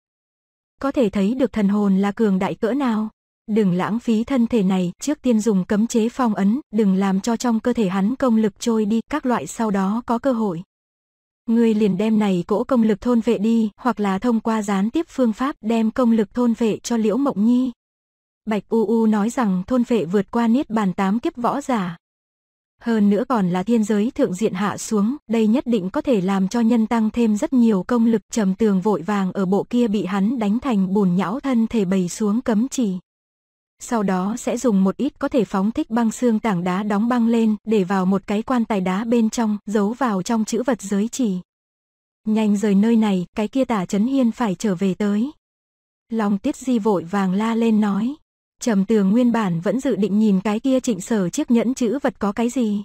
Có thể thấy được thần hồn là cường đại cỡ nào. Đừng lãng phí thân thể này, trước tiên dùng cấm chế phong ấn, đừng làm cho trong cơ thể hắn công lực trôi đi, các loại sau đó có cơ hội ngươi liền đem này cỗ công lực thôn vệ đi, hoặc là thông qua gián tiếp phương pháp đem công lực thôn vệ cho Liễu Mộng Nhi. Bạch U U nói rằng thôn vệ vượt qua niết bàn tám kiếp võ giả. Hơn nữa còn là thiên giới thượng diện hạ xuống, đây nhất định có thể làm cho nhân tăng thêm rất nhiều công lực trầm tường vội vàng ở bộ kia bị hắn đánh thành bùn nhão thân thể bầy xuống cấm chỉ. Sau đó sẽ dùng một ít có thể phóng thích băng xương tảng đá đóng băng lên để vào một cái quan tài đá bên trong, giấu vào trong chữ vật giới chỉ. Nhanh rời nơi này, cái kia tả chấn hiên phải trở về tới. Lòng tiết di vội vàng la lên nói. Trầm tường nguyên bản vẫn dự định nhìn cái kia trịnh sở chiếc nhẫn chữ vật có cái gì.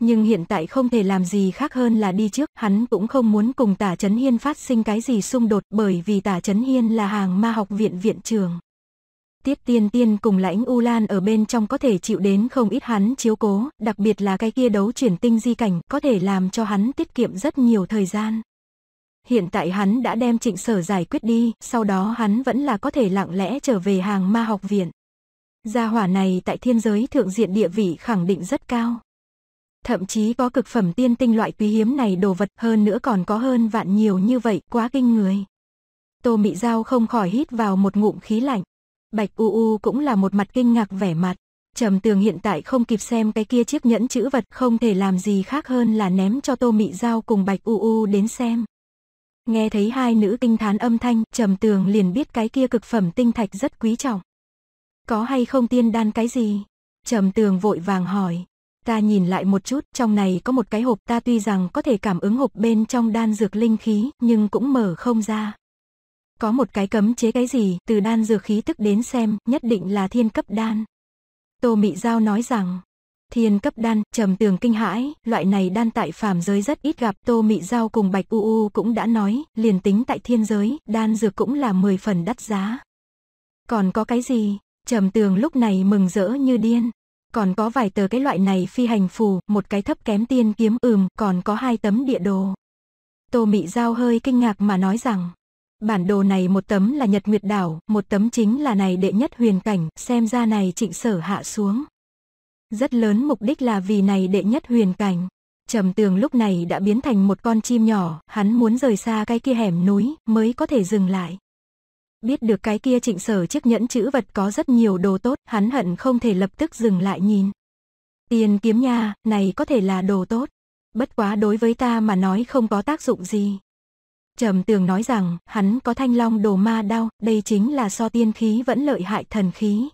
Nhưng hiện tại không thể làm gì khác hơn là đi trước, hắn cũng không muốn cùng tả chấn hiên phát sinh cái gì xung đột bởi vì tả chấn hiên là hàng ma học viện viện trường tiếp Tiên Tiên cùng Lãnh U Lan ở bên trong có thể chịu đến không ít hắn chiếu cố, đặc biệt là cái kia đấu chuyển tinh di cảnh, có thể làm cho hắn tiết kiệm rất nhiều thời gian. Hiện tại hắn đã đem trịnh sở giải quyết đi, sau đó hắn vẫn là có thể lặng lẽ trở về hàng ma học viện. Gia hỏa này tại thiên giới thượng diện địa vị khẳng định rất cao. Thậm chí có cực phẩm tiên tinh loại quý hiếm này đồ vật hơn nữa còn có hơn vạn nhiều như vậy, quá kinh người. Tô Mị Giao không khỏi hít vào một ngụm khí lạnh. Bạch U U cũng là một mặt kinh ngạc vẻ mặt. Trầm tường hiện tại không kịp xem cái kia chiếc nhẫn chữ vật không thể làm gì khác hơn là ném cho tô mị dao cùng bạch u u đến xem. Nghe thấy hai nữ kinh thán âm thanh, trầm tường liền biết cái kia cực phẩm tinh thạch rất quý trọng. Có hay không tiên đan cái gì? Trầm tường vội vàng hỏi. Ta nhìn lại một chút, trong này có một cái hộp ta tuy rằng có thể cảm ứng hộp bên trong đan dược linh khí, nhưng cũng mở không ra. Có một cái cấm chế cái gì, từ đan dược khí tức đến xem, nhất định là thiên cấp đan. Tô Mị Giao nói rằng, thiên cấp đan, trầm tường kinh hãi, loại này đan tại phàm giới rất ít gặp. Tô Mị Giao cùng Bạch U U cũng đã nói, liền tính tại thiên giới, đan dược cũng là 10 phần đắt giá. Còn có cái gì? Trầm tường lúc này mừng rỡ như điên. Còn có vài tờ cái loại này phi hành phù, một cái thấp kém tiên kiếm ừm, còn có hai tấm địa đồ. Tô Mị Giao hơi kinh ngạc mà nói rằng, Bản đồ này một tấm là Nhật Nguyệt Đảo, một tấm chính là này đệ nhất huyền cảnh, xem ra này trịnh sở hạ xuống. Rất lớn mục đích là vì này đệ nhất huyền cảnh. Trầm tường lúc này đã biến thành một con chim nhỏ, hắn muốn rời xa cái kia hẻm núi mới có thể dừng lại. Biết được cái kia trịnh sở chiếc nhẫn chữ vật có rất nhiều đồ tốt, hắn hận không thể lập tức dừng lại nhìn. Tiền kiếm nha, này có thể là đồ tốt. Bất quá đối với ta mà nói không có tác dụng gì. Trầm tường nói rằng, hắn có thanh long đồ ma đao, đây chính là so tiên khí vẫn lợi hại thần khí.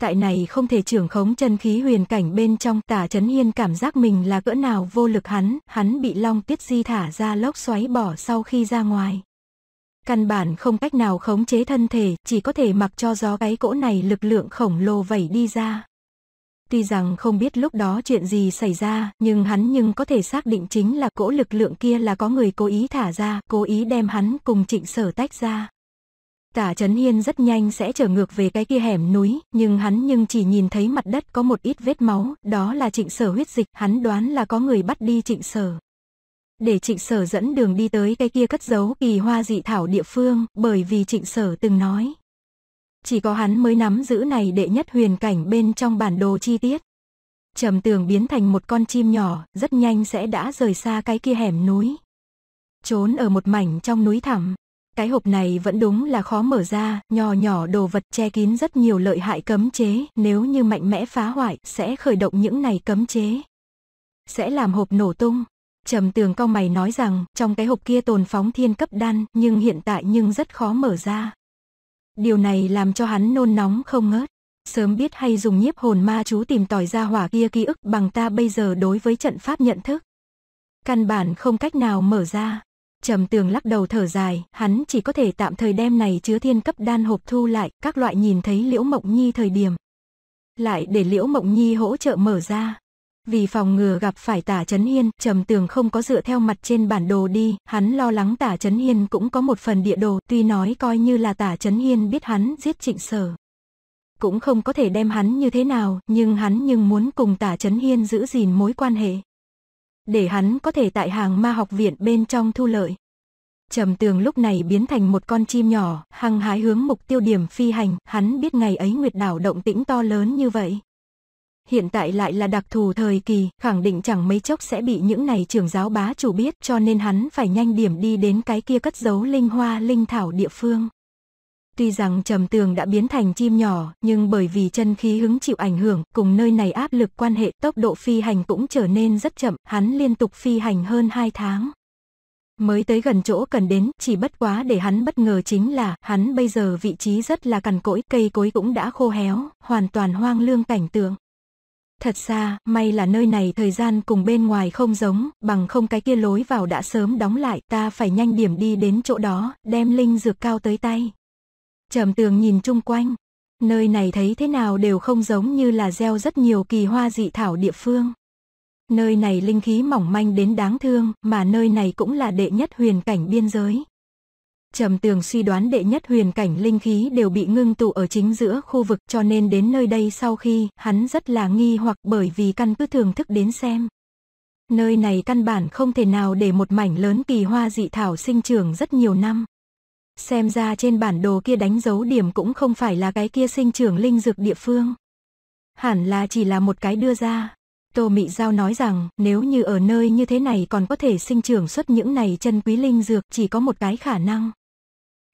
Tại này không thể trưởng khống chân khí huyền cảnh bên trong tả chấn hiên cảm giác mình là cỡ nào vô lực hắn, hắn bị long tiết di thả ra lốc xoáy bỏ sau khi ra ngoài. Căn bản không cách nào khống chế thân thể, chỉ có thể mặc cho gió cái cỗ này lực lượng khổng lồ vẩy đi ra. Tuy rằng không biết lúc đó chuyện gì xảy ra, nhưng hắn nhưng có thể xác định chính là cỗ lực lượng kia là có người cố ý thả ra, cố ý đem hắn cùng trịnh sở tách ra. Tả Trấn Hiên rất nhanh sẽ trở ngược về cái kia hẻm núi, nhưng hắn nhưng chỉ nhìn thấy mặt đất có một ít vết máu, đó là trịnh sở huyết dịch, hắn đoán là có người bắt đi trịnh sở. Để trịnh sở dẫn đường đi tới cái kia cất giấu kỳ hoa dị thảo địa phương, bởi vì trịnh sở từng nói, chỉ có hắn mới nắm giữ này đệ nhất huyền cảnh bên trong bản đồ chi tiết. Trầm tường biến thành một con chim nhỏ, rất nhanh sẽ đã rời xa cái kia hẻm núi. Trốn ở một mảnh trong núi thẳm, cái hộp này vẫn đúng là khó mở ra, nhỏ nhỏ đồ vật che kín rất nhiều lợi hại cấm chế, nếu như mạnh mẽ phá hoại sẽ khởi động những này cấm chế. Sẽ làm hộp nổ tung. Trầm tường cao mày nói rằng trong cái hộp kia tồn phóng thiên cấp đan nhưng hiện tại nhưng rất khó mở ra. Điều này làm cho hắn nôn nóng không ngớt. Sớm biết hay dùng nhiếp hồn ma chú tìm tỏi ra hỏa kia ký ức bằng ta bây giờ đối với trận pháp nhận thức. Căn bản không cách nào mở ra. Trầm tường lắc đầu thở dài, hắn chỉ có thể tạm thời đem này chứa thiên cấp đan hộp thu lại, các loại nhìn thấy Liễu Mộng Nhi thời điểm. Lại để Liễu Mộng Nhi hỗ trợ mở ra. Vì phòng ngừa gặp phải tả chấn Hiên, Trầm Tường không có dựa theo mặt trên bản đồ đi, hắn lo lắng tả chấn Hiên cũng có một phần địa đồ, tuy nói coi như là tả chấn Hiên biết hắn giết trịnh sở. Cũng không có thể đem hắn như thế nào, nhưng hắn nhưng muốn cùng tả chấn Hiên giữ gìn mối quan hệ. Để hắn có thể tại hàng ma học viện bên trong thu lợi. Trầm tường lúc này biến thành một con chim nhỏ, hăng hái hướng mục tiêu điểm phi hành, hắn biết ngày ấy nguyệt đảo động tĩnh to lớn như vậy hiện tại lại là đặc thù thời kỳ, khẳng định chẳng mấy chốc sẽ bị những này trưởng giáo bá chủ biết cho nên hắn phải nhanh điểm đi đến cái kia cất giấu linh hoa linh thảo địa phương. Tuy rằng trầm tường đã biến thành chim nhỏ, nhưng bởi vì chân khí hứng chịu ảnh hưởng, cùng nơi này áp lực quan hệ tốc độ phi hành cũng trở nên rất chậm, hắn liên tục phi hành hơn 2 tháng. Mới tới gần chỗ cần đến, chỉ bất quá để hắn bất ngờ chính là, hắn bây giờ vị trí rất là cằn cỗi, cây cối cũng đã khô héo, hoàn toàn hoang lương cảnh tượng. Thật ra, may là nơi này thời gian cùng bên ngoài không giống, bằng không cái kia lối vào đã sớm đóng lại, ta phải nhanh điểm đi đến chỗ đó, đem linh dược cao tới tay. Trầm tường nhìn chung quanh, nơi này thấy thế nào đều không giống như là gieo rất nhiều kỳ hoa dị thảo địa phương. Nơi này linh khí mỏng manh đến đáng thương, mà nơi này cũng là đệ nhất huyền cảnh biên giới. Trầm tường suy đoán đệ nhất huyền cảnh linh khí đều bị ngưng tụ ở chính giữa khu vực cho nên đến nơi đây sau khi hắn rất là nghi hoặc bởi vì căn cứ thường thức đến xem. Nơi này căn bản không thể nào để một mảnh lớn kỳ hoa dị thảo sinh trưởng rất nhiều năm. Xem ra trên bản đồ kia đánh dấu điểm cũng không phải là cái kia sinh trưởng linh dược địa phương. Hẳn là chỉ là một cái đưa ra. Tô Mị Giao nói rằng nếu như ở nơi như thế này còn có thể sinh trưởng xuất những này chân quý linh dược chỉ có một cái khả năng.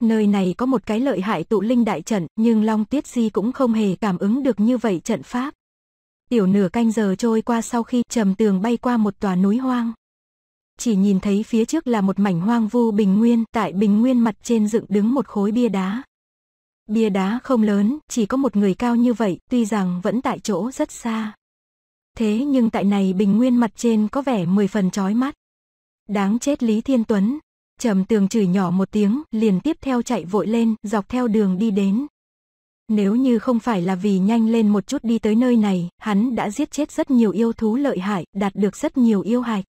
Nơi này có một cái lợi hại tụ linh đại trận, nhưng Long Tiết Di cũng không hề cảm ứng được như vậy trận pháp. Tiểu nửa canh giờ trôi qua sau khi trầm tường bay qua một tòa núi hoang. Chỉ nhìn thấy phía trước là một mảnh hoang vu bình nguyên, tại bình nguyên mặt trên dựng đứng một khối bia đá. Bia đá không lớn, chỉ có một người cao như vậy, tuy rằng vẫn tại chỗ rất xa. Thế nhưng tại này bình nguyên mặt trên có vẻ mười phần chói mắt. Đáng chết Lý Thiên Tuấn, Trầm tường chửi nhỏ một tiếng, liền tiếp theo chạy vội lên, dọc theo đường đi đến. Nếu như không phải là vì nhanh lên một chút đi tới nơi này, hắn đã giết chết rất nhiều yêu thú lợi hại, đạt được rất nhiều yêu hạch.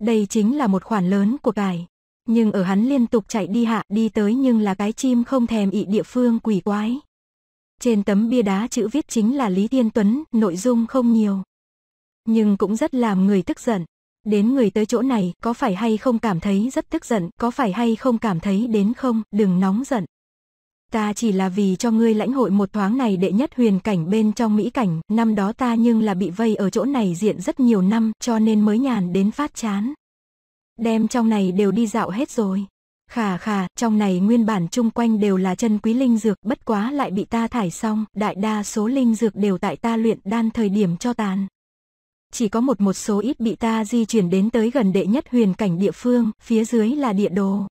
Đây chính là một khoản lớn của cải. Nhưng ở hắn liên tục chạy đi hạ đi tới nhưng là cái chim không thèm ị địa phương quỷ quái. Trên tấm bia đá chữ viết chính là Lý Thiên Tuấn, nội dung không nhiều. Nhưng cũng rất làm người tức giận. Đến người tới chỗ này, có phải hay không cảm thấy rất tức giận, có phải hay không cảm thấy đến không, đừng nóng giận. Ta chỉ là vì cho ngươi lãnh hội một thoáng này đệ nhất huyền cảnh bên trong mỹ cảnh, năm đó ta nhưng là bị vây ở chỗ này diện rất nhiều năm, cho nên mới nhàn đến phát chán. Đem trong này đều đi dạo hết rồi. Khà khà, trong này nguyên bản chung quanh đều là chân quý linh dược, bất quá lại bị ta thải xong, đại đa số linh dược đều tại ta luyện đan thời điểm cho tàn chỉ có một một số ít bị ta di chuyển đến tới gần đệ nhất huyền cảnh địa phương, phía dưới là địa đồ.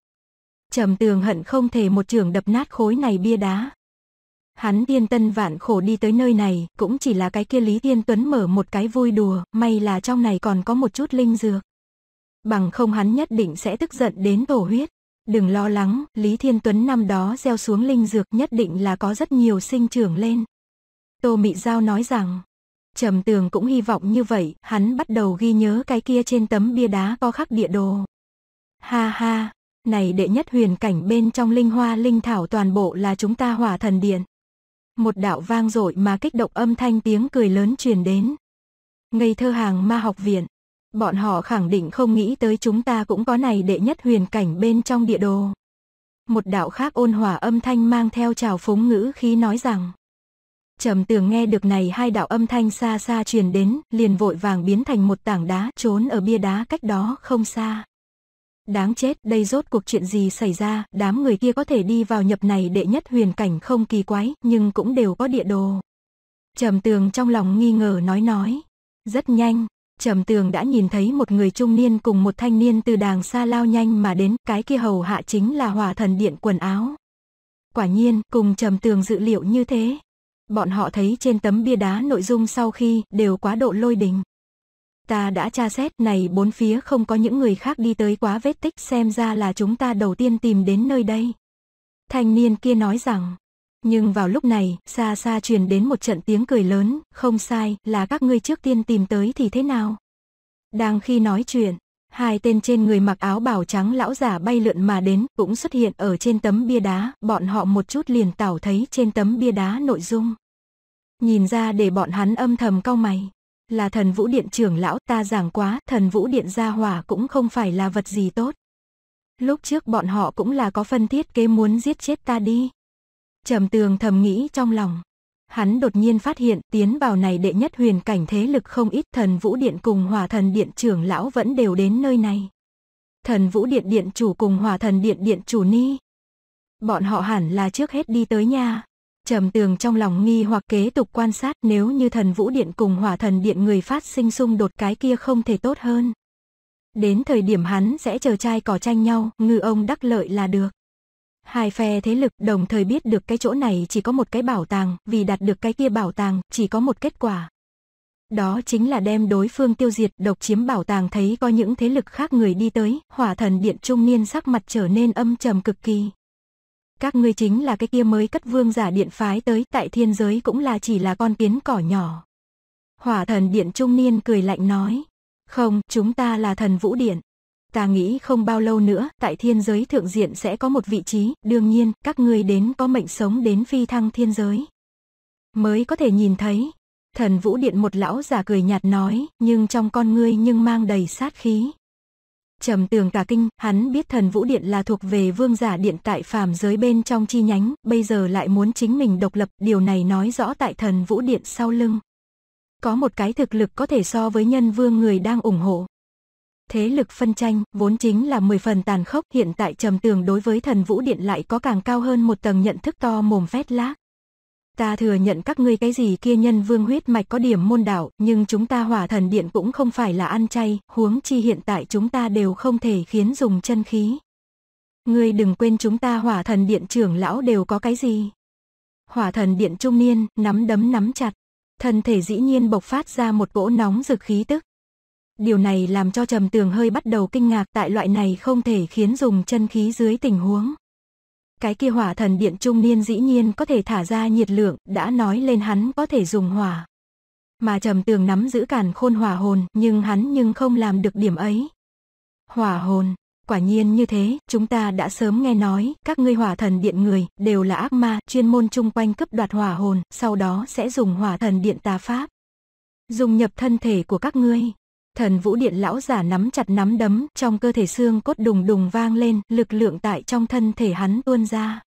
Trầm tường hận không thể một trường đập nát khối này bia đá. Hắn tiên tân vạn khổ đi tới nơi này, cũng chỉ là cái kia Lý Thiên Tuấn mở một cái vui đùa, may là trong này còn có một chút linh dược. Bằng không hắn nhất định sẽ tức giận đến tổ huyết. Đừng lo lắng, Lý Thiên Tuấn năm đó gieo xuống linh dược nhất định là có rất nhiều sinh trưởng lên. Tô Mị Giao nói rằng, Trầm tường cũng hy vọng như vậy, hắn bắt đầu ghi nhớ cái kia trên tấm bia đá có khắc địa đồ. Ha ha, này đệ nhất huyền cảnh bên trong linh hoa linh thảo toàn bộ là chúng ta hỏa thần điện. Một đạo vang dội mà kích động âm thanh tiếng cười lớn truyền đến. Ngây thơ hàng ma học viện. Bọn họ khẳng định không nghĩ tới chúng ta cũng có này đệ nhất huyền cảnh bên trong địa đồ. Một đạo khác ôn hòa âm thanh mang theo trào phúng ngữ khi nói rằng. Trầm tường nghe được này hai đạo âm thanh xa xa truyền đến, liền vội vàng biến thành một tảng đá trốn ở bia đá cách đó không xa. Đáng chết, đây rốt cuộc chuyện gì xảy ra, đám người kia có thể đi vào nhập này đệ nhất huyền cảnh không kỳ quái, nhưng cũng đều có địa đồ. Trầm tường trong lòng nghi ngờ nói nói. Rất nhanh, Trầm tường đã nhìn thấy một người trung niên cùng một thanh niên từ đàng xa lao nhanh mà đến, cái kia hầu hạ chính là hỏa thần điện quần áo. Quả nhiên, cùng trầm tường dự liệu như thế, Bọn họ thấy trên tấm bia đá nội dung sau khi đều quá độ lôi đình. Ta đã tra xét này bốn phía không có những người khác đi tới quá vết tích xem ra là chúng ta đầu tiên tìm đến nơi đây. Thanh niên kia nói rằng, nhưng vào lúc này, xa xa truyền đến một trận tiếng cười lớn, không sai, là các ngươi trước tiên tìm tới thì thế nào? Đang khi nói chuyện, Hai tên trên người mặc áo bào trắng lão giả bay lượn mà đến cũng xuất hiện ở trên tấm bia đá, bọn họ một chút liền tảo thấy trên tấm bia đá nội dung. Nhìn ra để bọn hắn âm thầm cau mày. Là thần vũ điện trưởng lão ta giảng quá, thần vũ điện gia hỏa cũng không phải là vật gì tốt. Lúc trước bọn họ cũng là có phân thiết kế muốn giết chết ta đi. Trầm tường thầm nghĩ trong lòng. Hắn đột nhiên phát hiện tiến vào này đệ nhất huyền cảnh thế lực không ít thần vũ điện cùng hòa thần điện trưởng lão vẫn đều đến nơi này. Thần vũ điện điện chủ cùng hòa thần điện điện chủ ni. Bọn họ hẳn là trước hết đi tới nha Trầm tường trong lòng nghi hoặc kế tục quan sát nếu như thần vũ điện cùng hòa thần điện người phát sinh xung đột cái kia không thể tốt hơn. Đến thời điểm hắn sẽ chờ trai cỏ tranh nhau, ngư ông đắc lợi là được. Hai phe thế lực đồng thời biết được cái chỗ này chỉ có một cái bảo tàng, vì đạt được cái kia bảo tàng, chỉ có một kết quả. Đó chính là đem đối phương tiêu diệt, độc chiếm bảo tàng thấy có những thế lực khác người đi tới, hỏa thần điện trung niên sắc mặt trở nên âm trầm cực kỳ. Các ngươi chính là cái kia mới cất vương giả điện phái tới, tại thiên giới cũng là chỉ là con kiến cỏ nhỏ. Hỏa thần điện trung niên cười lạnh nói, không, chúng ta là thần vũ điện ta nghĩ không bao lâu nữa, tại thiên giới thượng diện sẽ có một vị trí, đương nhiên, các ngươi đến có mệnh sống đến phi thăng thiên giới. Mới có thể nhìn thấy, thần vũ điện một lão già cười nhạt nói, nhưng trong con ngươi nhưng mang đầy sát khí. Trầm tường cả kinh, hắn biết thần vũ điện là thuộc về vương giả điện tại phàm giới bên trong chi nhánh, bây giờ lại muốn chính mình độc lập, điều này nói rõ tại thần vũ điện sau lưng. Có một cái thực lực có thể so với nhân vương người đang ủng hộ, Thế lực phân tranh vốn chính là 10 phần tàn khốc, hiện tại trầm tường đối với thần vũ điện lại có càng cao hơn một tầng nhận thức to mồm phét lác. Ta thừa nhận các ngươi cái gì kia nhân vương huyết mạch có điểm môn đảo, nhưng chúng ta hỏa thần điện cũng không phải là ăn chay, huống chi hiện tại chúng ta đều không thể khiến dùng chân khí. Ngươi đừng quên chúng ta hỏa thần điện trưởng lão đều có cái gì. Hỏa thần điện trung niên, nắm đấm nắm chặt. Thân thể dĩ nhiên bộc phát ra một cỗ nóng rực khí tức. Điều này làm cho trầm tường hơi bắt đầu kinh ngạc tại loại này không thể khiến dùng chân khí dưới tình huống. Cái kia hỏa thần điện trung niên dĩ nhiên có thể thả ra nhiệt lượng, đã nói lên hắn có thể dùng hỏa. Mà trầm tường nắm giữ cản khôn hỏa hồn, nhưng hắn nhưng không làm được điểm ấy. Hỏa hồn, quả nhiên như thế, chúng ta đã sớm nghe nói, các ngươi hỏa thần điện người, đều là ác ma, chuyên môn chung quanh cướp đoạt hỏa hồn, sau đó sẽ dùng hỏa thần điện tà pháp. Dùng nhập thân thể của các ngươi, Thần Vũ Điện lão giả nắm chặt nắm đấm, trong cơ thể xương cốt đùng đùng vang lên, lực lượng tại trong thân thể hắn tuôn ra.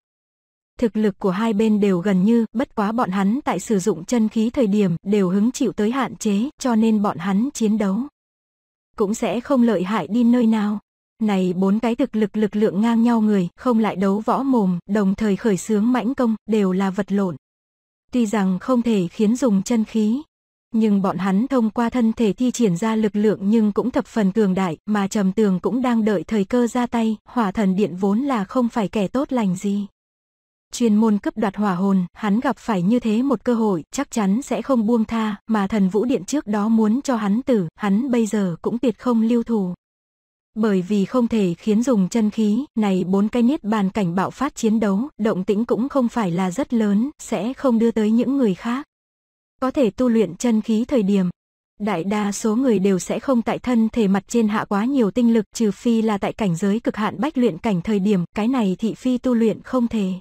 Thực lực của hai bên đều gần như, bất quá bọn hắn tại sử dụng chân khí thời điểm đều hứng chịu tới hạn chế, cho nên bọn hắn chiến đấu. Cũng sẽ không lợi hại đi nơi nào. Này bốn cái thực lực lực lượng ngang nhau người, không lại đấu võ mồm, đồng thời khởi sướng mãnh công, đều là vật lộn. Tuy rằng không thể khiến dùng chân khí, nhưng bọn hắn thông qua thân thể thi triển ra lực lượng nhưng cũng thập phần cường đại, mà trầm tường cũng đang đợi thời cơ ra tay, hỏa thần điện vốn là không phải kẻ tốt lành gì. Chuyên môn cấp đoạt hỏa hồn, hắn gặp phải như thế một cơ hội, chắc chắn sẽ không buông tha, mà thần vũ điện trước đó muốn cho hắn tử, hắn bây giờ cũng tuyệt không lưu thù Bởi vì không thể khiến dùng chân khí, này bốn cái niết bàn cảnh bạo phát chiến đấu, động tĩnh cũng không phải là rất lớn, sẽ không đưa tới những người khác. Có thể tu luyện chân khí thời điểm, đại đa số người đều sẽ không tại thân thể mặt trên hạ quá nhiều tinh lực trừ phi là tại cảnh giới cực hạn bách luyện cảnh thời điểm, cái này thị phi tu luyện không thể.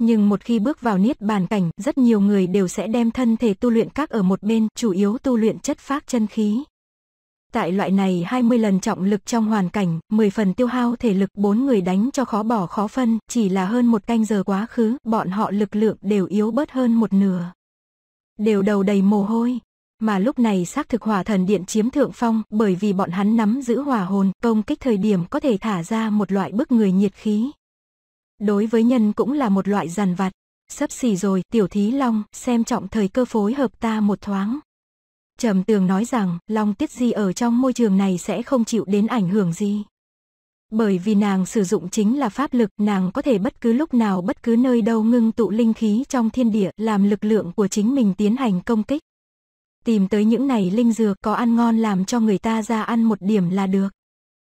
Nhưng một khi bước vào niết bàn cảnh, rất nhiều người đều sẽ đem thân thể tu luyện các ở một bên, chủ yếu tu luyện chất phát chân khí. Tại loại này 20 lần trọng lực trong hoàn cảnh, 10 phần tiêu hao thể lực, bốn người đánh cho khó bỏ khó phân, chỉ là hơn một canh giờ quá khứ, bọn họ lực lượng đều yếu bớt hơn một nửa đều đầu đầy mồ hôi. Mà lúc này xác thực hỏa thần điện chiếm thượng phong bởi vì bọn hắn nắm giữ hỏa hồn công kích thời điểm có thể thả ra một loại bức người nhiệt khí. Đối với nhân cũng là một loại giàn vặt. Sắp xỉ rồi tiểu thí long xem trọng thời cơ phối hợp ta một thoáng. Trầm tường nói rằng long tiết di ở trong môi trường này sẽ không chịu đến ảnh hưởng gì. Bởi vì nàng sử dụng chính là pháp lực, nàng có thể bất cứ lúc nào bất cứ nơi đâu ngưng tụ linh khí trong thiên địa, làm lực lượng của chính mình tiến hành công kích. Tìm tới những này linh dược có ăn ngon làm cho người ta ra ăn một điểm là được.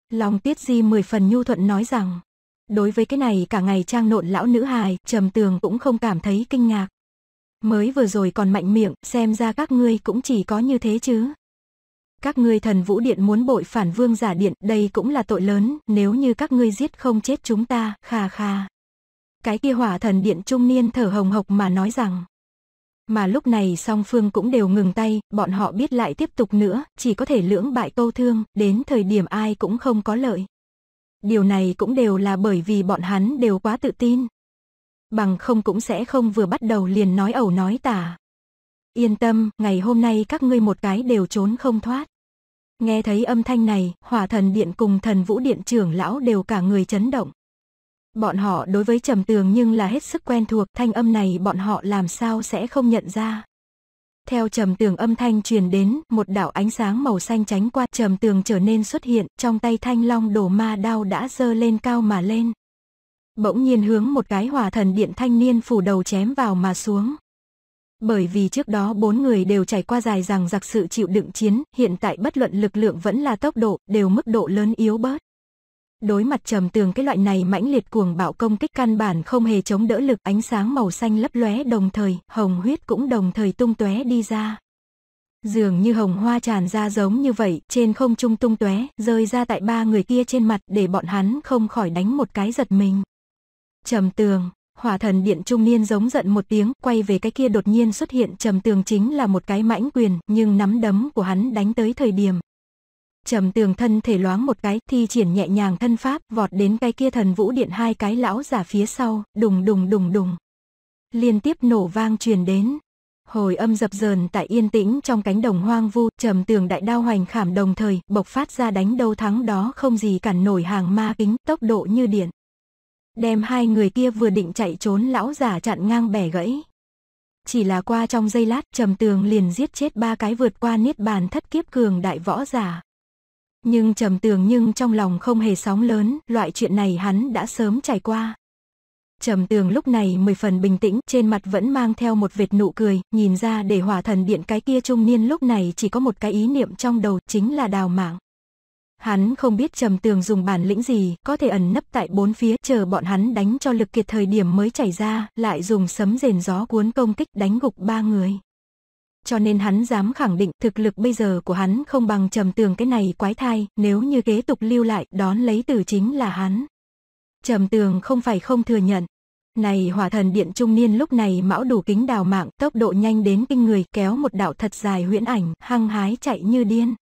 Lòng Tiết Di mười phần nhu thuận nói rằng, đối với cái này cả ngày trang nộn lão nữ hài, trầm tường cũng không cảm thấy kinh ngạc. Mới vừa rồi còn mạnh miệng, xem ra các ngươi cũng chỉ có như thế chứ các ngươi thần vũ điện muốn bội phản vương giả điện, đây cũng là tội lớn, nếu như các ngươi giết không chết chúng ta, kha kha. Cái kia hỏa thần điện trung niên thở hồng hộc mà nói rằng. Mà lúc này song phương cũng đều ngừng tay, bọn họ biết lại tiếp tục nữa, chỉ có thể lưỡng bại câu thương, đến thời điểm ai cũng không có lợi. Điều này cũng đều là bởi vì bọn hắn đều quá tự tin. Bằng không cũng sẽ không vừa bắt đầu liền nói ẩu nói tả. Yên tâm, ngày hôm nay các ngươi một cái đều trốn không thoát. Nghe thấy âm thanh này, hỏa thần điện cùng thần vũ điện trưởng lão đều cả người chấn động. Bọn họ đối với trầm tường nhưng là hết sức quen thuộc thanh âm này bọn họ làm sao sẽ không nhận ra. Theo trầm tường âm thanh truyền đến, một đảo ánh sáng màu xanh tránh qua trầm tường trở nên xuất hiện, trong tay thanh long đổ ma đao đã dơ lên cao mà lên. Bỗng nhiên hướng một cái hỏa thần điện thanh niên phủ đầu chém vào mà xuống. Bởi vì trước đó bốn người đều trải qua dài dằng giặc sự chịu đựng chiến, hiện tại bất luận lực lượng vẫn là tốc độ, đều mức độ lớn yếu bớt. Đối mặt trầm tường cái loại này mãnh liệt cuồng bạo công kích căn bản không hề chống đỡ lực ánh sáng màu xanh lấp lóe đồng thời, hồng huyết cũng đồng thời tung tóe đi ra. Dường như hồng hoa tràn ra giống như vậy, trên không trung tung tóe rơi ra tại ba người kia trên mặt để bọn hắn không khỏi đánh một cái giật mình. Trầm tường, hỏa thần điện trung niên giống giận một tiếng, quay về cái kia đột nhiên xuất hiện trầm tường chính là một cái mãnh quyền, nhưng nắm đấm của hắn đánh tới thời điểm. Trầm tường thân thể loáng một cái, thi triển nhẹ nhàng thân pháp, vọt đến cái kia thần vũ điện hai cái lão giả phía sau, đùng đùng đùng đùng. Liên tiếp nổ vang truyền đến. Hồi âm dập dờn tại yên tĩnh trong cánh đồng hoang vu, trầm tường đại đao hoành khảm đồng thời, bộc phát ra đánh đâu thắng đó không gì cản nổi hàng ma kính, tốc độ như điện đem hai người kia vừa định chạy trốn lão giả chặn ngang bẻ gãy. Chỉ là qua trong giây lát trầm tường liền giết chết ba cái vượt qua niết bàn thất kiếp cường đại võ giả. Nhưng trầm tường nhưng trong lòng không hề sóng lớn, loại chuyện này hắn đã sớm trải qua. Trầm tường lúc này mười phần bình tĩnh, trên mặt vẫn mang theo một vệt nụ cười, nhìn ra để hỏa thần điện cái kia trung niên lúc này chỉ có một cái ý niệm trong đầu chính là đào mạng. Hắn không biết trầm tường dùng bản lĩnh gì, có thể ẩn nấp tại bốn phía, chờ bọn hắn đánh cho lực kiệt thời điểm mới chảy ra, lại dùng sấm rền gió cuốn công kích đánh gục ba người. Cho nên hắn dám khẳng định thực lực bây giờ của hắn không bằng trầm tường cái này quái thai, nếu như kế tục lưu lại, đón lấy từ chính là hắn. Trầm tường không phải không thừa nhận. Này hỏa thần điện trung niên lúc này mão đủ kính đào mạng, tốc độ nhanh đến kinh người, kéo một đạo thật dài huyễn ảnh, hăng hái chạy như điên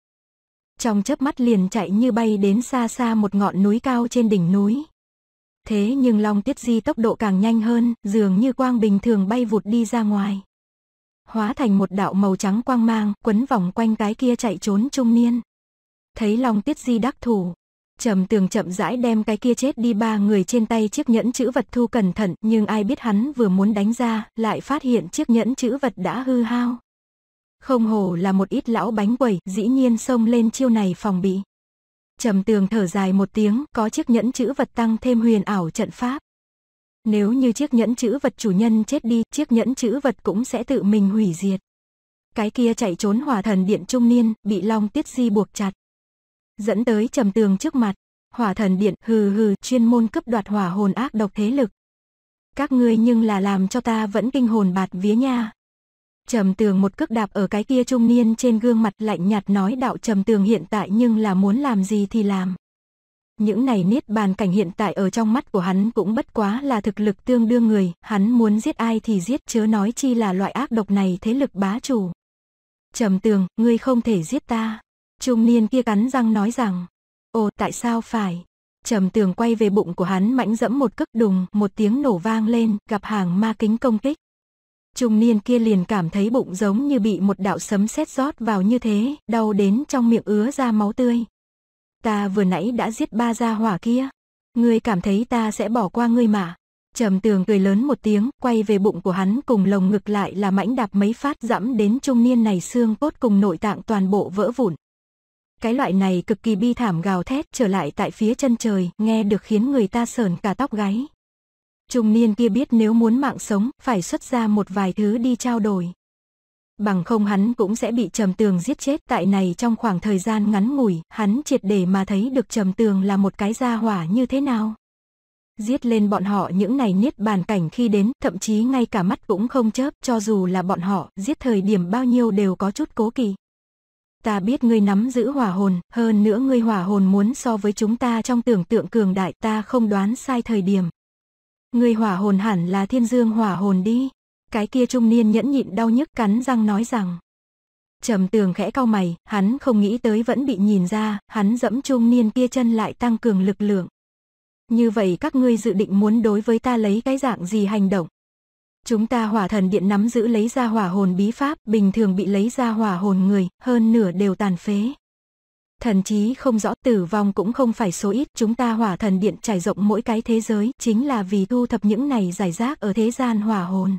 trong chớp mắt liền chạy như bay đến xa xa một ngọn núi cao trên đỉnh núi. Thế nhưng Long Tiết Di tốc độ càng nhanh hơn, dường như quang bình thường bay vụt đi ra ngoài. Hóa thành một đạo màu trắng quang mang, quấn vòng quanh cái kia chạy trốn trung niên. Thấy Long Tiết Di đắc thủ, Trầm tường chậm rãi đem cái kia chết đi ba người trên tay chiếc nhẫn chữ vật thu cẩn thận nhưng ai biết hắn vừa muốn đánh ra lại phát hiện chiếc nhẫn chữ vật đã hư hao. Không hổ là một ít lão bánh quẩy, dĩ nhiên xông lên chiêu này phòng bị. Trầm tường thở dài một tiếng, có chiếc nhẫn chữ vật tăng thêm huyền ảo trận pháp. Nếu như chiếc nhẫn chữ vật chủ nhân chết đi, chiếc nhẫn chữ vật cũng sẽ tự mình hủy diệt. Cái kia chạy trốn hỏa thần điện trung niên, bị long tiết di buộc chặt. Dẫn tới trầm tường trước mặt, hỏa thần điện hừ hừ chuyên môn cướp đoạt hỏa hồn ác độc thế lực. Các ngươi nhưng là làm cho ta vẫn kinh hồn bạt vía nha. Trầm tường một cước đạp ở cái kia trung niên trên gương mặt lạnh nhạt nói đạo trầm tường hiện tại nhưng là muốn làm gì thì làm. Những này niết bàn cảnh hiện tại ở trong mắt của hắn cũng bất quá là thực lực tương đương người, hắn muốn giết ai thì giết chớ nói chi là loại ác độc này thế lực bá chủ. Trầm tường, ngươi không thể giết ta. Trung niên kia cắn răng nói rằng, ồ tại sao phải? Trầm tường quay về bụng của hắn mãnh dẫm một cước đùng, một tiếng nổ vang lên, gặp hàng ma kính công kích trung niên kia liền cảm thấy bụng giống như bị một đạo sấm sét rót vào như thế, đau đến trong miệng ứa ra máu tươi. Ta vừa nãy đã giết ba gia hỏa kia, ngươi cảm thấy ta sẽ bỏ qua ngươi mà. Trầm tường cười lớn một tiếng, quay về bụng của hắn cùng lồng ngực lại là mãnh đạp mấy phát dẫm đến trung niên này xương cốt cùng nội tạng toàn bộ vỡ vụn. Cái loại này cực kỳ bi thảm gào thét trở lại tại phía chân trời, nghe được khiến người ta sờn cả tóc gáy. Trung niên kia biết nếu muốn mạng sống, phải xuất ra một vài thứ đi trao đổi. Bằng không hắn cũng sẽ bị Trầm Tường giết chết. Tại này trong khoảng thời gian ngắn ngủi, hắn triệt để mà thấy được Trầm Tường là một cái gia hỏa như thế nào. Giết lên bọn họ những này niết bàn cảnh khi đến, thậm chí ngay cả mắt cũng không chớp, cho dù là bọn họ, giết thời điểm bao nhiêu đều có chút cố kỳ. Ta biết ngươi nắm giữ hỏa hồn, hơn nữa ngươi hỏa hồn muốn so với chúng ta trong tưởng tượng cường đại ta không đoán sai thời điểm, Người hỏa hồn hẳn là thiên dương hỏa hồn đi. Cái kia trung niên nhẫn nhịn đau nhức cắn răng nói rằng. Trầm tường khẽ cau mày, hắn không nghĩ tới vẫn bị nhìn ra, hắn dẫm trung niên kia chân lại tăng cường lực lượng. Như vậy các ngươi dự định muốn đối với ta lấy cái dạng gì hành động? Chúng ta hỏa thần điện nắm giữ lấy ra hỏa hồn bí pháp, bình thường bị lấy ra hỏa hồn người, hơn nửa đều tàn phế. Thần trí không rõ tử vong cũng không phải số ít, chúng ta hỏa thần điện trải rộng mỗi cái thế giới, chính là vì thu thập những này giải rác ở thế gian hỏa hồn.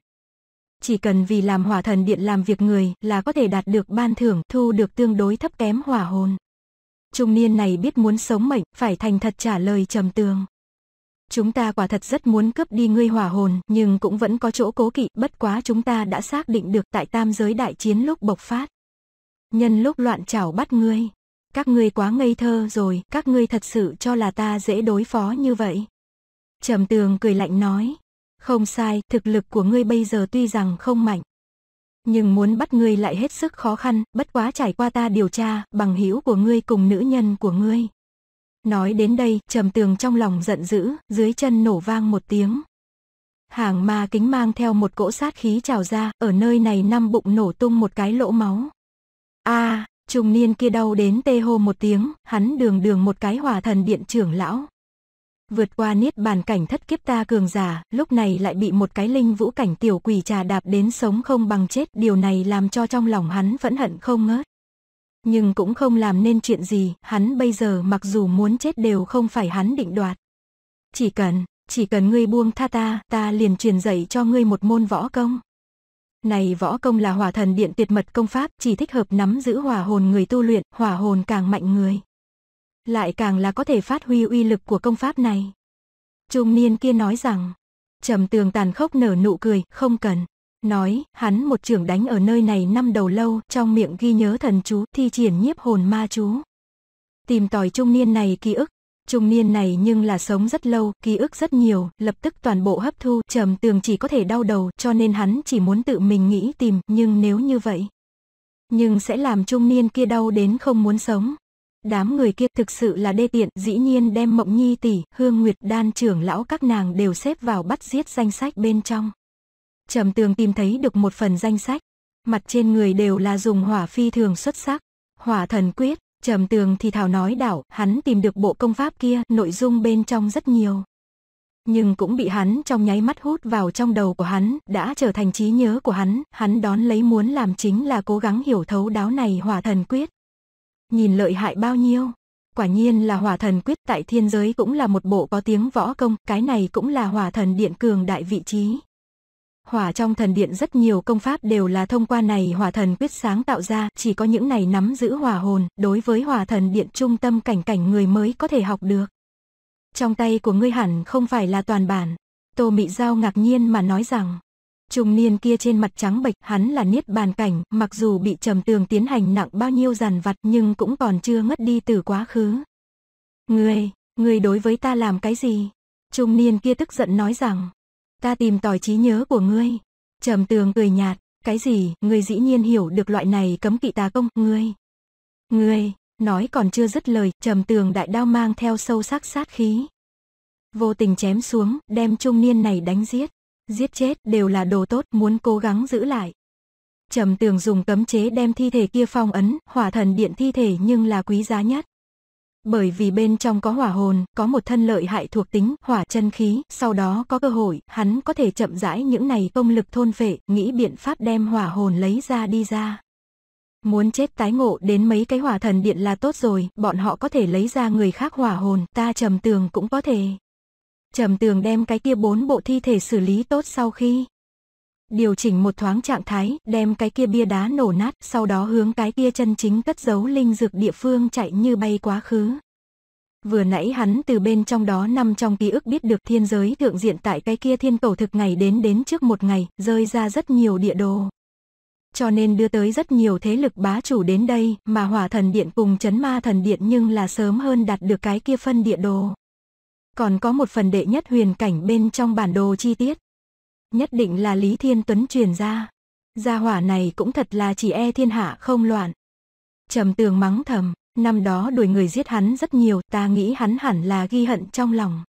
Chỉ cần vì làm hỏa thần điện làm việc người là có thể đạt được ban thưởng, thu được tương đối thấp kém hỏa hồn. Trung niên này biết muốn sống mệnh, phải thành thật trả lời trầm tường. Chúng ta quả thật rất muốn cướp đi ngươi hỏa hồn, nhưng cũng vẫn có chỗ cố kỵ, bất quá chúng ta đã xác định được tại tam giới đại chiến lúc bộc phát. Nhân lúc loạn trảo bắt ngươi. Các ngươi quá ngây thơ rồi, các ngươi thật sự cho là ta dễ đối phó như vậy. Trầm tường cười lạnh nói. Không sai, thực lực của ngươi bây giờ tuy rằng không mạnh. Nhưng muốn bắt ngươi lại hết sức khó khăn, bất quá trải qua ta điều tra, bằng hữu của ngươi cùng nữ nhân của ngươi. Nói đến đây, trầm tường trong lòng giận dữ, dưới chân nổ vang một tiếng. Hàng ma kính mang theo một cỗ sát khí trào ra, ở nơi này năm bụng nổ tung một cái lỗ máu. a à, Trung niên kia đau đến tê hô một tiếng, hắn đường đường một cái hòa thần điện trưởng lão. Vượt qua niết bàn cảnh thất kiếp ta cường giả, lúc này lại bị một cái linh vũ cảnh tiểu quỷ trà đạp đến sống không bằng chết. Điều này làm cho trong lòng hắn vẫn hận không ngớt. Nhưng cũng không làm nên chuyện gì, hắn bây giờ mặc dù muốn chết đều không phải hắn định đoạt. Chỉ cần, chỉ cần ngươi buông tha ta, ta liền truyền dạy cho ngươi một môn võ công. Này võ công là hỏa thần điện tuyệt mật công pháp, chỉ thích hợp nắm giữ hỏa hồn người tu luyện, hỏa hồn càng mạnh người. Lại càng là có thể phát huy uy lực của công pháp này. Trung niên kia nói rằng, trầm tường tàn khốc nở nụ cười, không cần. Nói, hắn một trưởng đánh ở nơi này năm đầu lâu, trong miệng ghi nhớ thần chú, thi triển nhiếp hồn ma chú. Tìm tòi trung niên này ký ức, Trung niên này nhưng là sống rất lâu, ký ức rất nhiều, lập tức toàn bộ hấp thu, trầm tường chỉ có thể đau đầu, cho nên hắn chỉ muốn tự mình nghĩ tìm, nhưng nếu như vậy. Nhưng sẽ làm trung niên kia đau đến không muốn sống. Đám người kia thực sự là đê tiện, dĩ nhiên đem mộng nhi tỷ, hương nguyệt đan trưởng lão các nàng đều xếp vào bắt giết danh sách bên trong. Trầm tường tìm thấy được một phần danh sách, mặt trên người đều là dùng hỏa phi thường xuất sắc, hỏa thần quyết, Trầm tường thì thảo nói đảo, hắn tìm được bộ công pháp kia, nội dung bên trong rất nhiều. Nhưng cũng bị hắn trong nháy mắt hút vào trong đầu của hắn, đã trở thành trí nhớ của hắn, hắn đón lấy muốn làm chính là cố gắng hiểu thấu đáo này hỏa thần quyết. Nhìn lợi hại bao nhiêu? Quả nhiên là hỏa thần quyết tại thiên giới cũng là một bộ có tiếng võ công, cái này cũng là hỏa thần điện cường đại vị trí hỏa trong thần điện rất nhiều công pháp đều là thông qua này hỏa thần quyết sáng tạo ra, chỉ có những này nắm giữ hỏa hồn, đối với hỏa thần điện trung tâm cảnh cảnh người mới có thể học được. Trong tay của ngươi hẳn không phải là toàn bản. Tô Mị Giao ngạc nhiên mà nói rằng, trung niên kia trên mặt trắng bệch hắn là niết bàn cảnh, mặc dù bị trầm tường tiến hành nặng bao nhiêu giàn vặt nhưng cũng còn chưa ngất đi từ quá khứ. Ngươi, ngươi đối với ta làm cái gì? Trung niên kia tức giận nói rằng, Ta tìm tòi trí nhớ của ngươi. Trầm tường cười nhạt, cái gì, ngươi dĩ nhiên hiểu được loại này cấm kỵ tà công, ngươi. Ngươi, nói còn chưa dứt lời, trầm tường đại đao mang theo sâu sắc sát khí. Vô tình chém xuống, đem trung niên này đánh giết. Giết chết đều là đồ tốt, muốn cố gắng giữ lại. Trầm tường dùng cấm chế đem thi thể kia phong ấn, hỏa thần điện thi thể nhưng là quý giá nhất. Bởi vì bên trong có hỏa hồn, có một thân lợi hại thuộc tính, hỏa chân khí, sau đó có cơ hội, hắn có thể chậm rãi những này công lực thôn phệ, nghĩ biện pháp đem hỏa hồn lấy ra đi ra. Muốn chết tái ngộ đến mấy cái hỏa thần điện là tốt rồi, bọn họ có thể lấy ra người khác hỏa hồn, ta trầm tường cũng có thể. Trầm tường đem cái kia bốn bộ thi thể xử lý tốt sau khi, điều chỉnh một thoáng trạng thái, đem cái kia bia đá nổ nát, sau đó hướng cái kia chân chính cất giấu linh dược địa phương chạy như bay quá khứ. Vừa nãy hắn từ bên trong đó nằm trong ký ức biết được thiên giới thượng diện tại cái kia thiên cầu thực ngày đến đến trước một ngày, rơi ra rất nhiều địa đồ. Cho nên đưa tới rất nhiều thế lực bá chủ đến đây, mà hỏa thần điện cùng chấn ma thần điện nhưng là sớm hơn đạt được cái kia phân địa đồ. Còn có một phần đệ nhất huyền cảnh bên trong bản đồ chi tiết. Nhất định là Lý Thiên Tuấn truyền ra. Gia hỏa này cũng thật là chỉ e thiên hạ không loạn. Trầm tường mắng thầm, năm đó đuổi người giết hắn rất nhiều, ta nghĩ hắn hẳn là ghi hận trong lòng.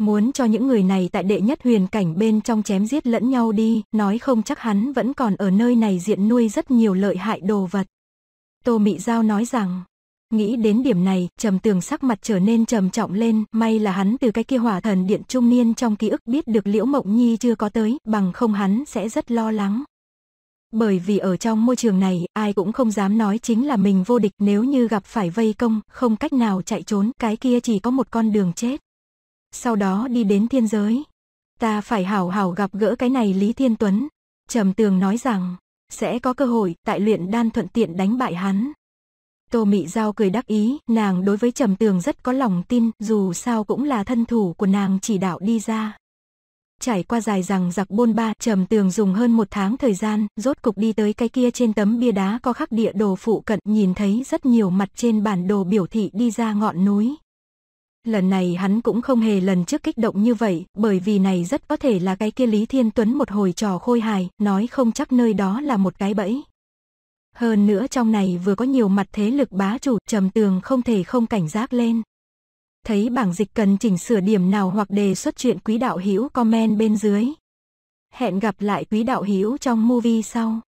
Muốn cho những người này tại đệ nhất huyền cảnh bên trong chém giết lẫn nhau đi, nói không chắc hắn vẫn còn ở nơi này diện nuôi rất nhiều lợi hại đồ vật. Tô Mị Giao nói rằng, Nghĩ đến điểm này, trầm tường sắc mặt trở nên trầm trọng lên, may là hắn từ cái kia hỏa thần điện trung niên trong ký ức biết được Liễu Mộng Nhi chưa có tới, bằng không hắn sẽ rất lo lắng. Bởi vì ở trong môi trường này, ai cũng không dám nói chính là mình vô địch nếu như gặp phải vây công, không cách nào chạy trốn, cái kia chỉ có một con đường chết. Sau đó đi đến thiên giới. Ta phải hảo hảo gặp gỡ cái này Lý Thiên Tuấn. Trầm Tường nói rằng, sẽ có cơ hội tại luyện đan thuận tiện đánh bại hắn. Tô Mị Giao cười đắc ý, nàng đối với Trầm Tường rất có lòng tin, dù sao cũng là thân thủ của nàng chỉ đạo đi ra. Trải qua dài rằng giặc bôn ba, Trầm Tường dùng hơn một tháng thời gian, rốt cục đi tới cái kia trên tấm bia đá có khắc địa đồ phụ cận, nhìn thấy rất nhiều mặt trên bản đồ biểu thị đi ra ngọn núi. Lần này hắn cũng không hề lần trước kích động như vậy, bởi vì này rất có thể là cái kia Lý Thiên Tuấn một hồi trò khôi hài, nói không chắc nơi đó là một cái bẫy. Hơn nữa trong này vừa có nhiều mặt thế lực bá chủ, trầm tường không thể không cảnh giác lên. Thấy bảng dịch cần chỉnh sửa điểm nào hoặc đề xuất chuyện quý đạo hữu comment bên dưới. Hẹn gặp lại quý đạo hữu trong movie sau.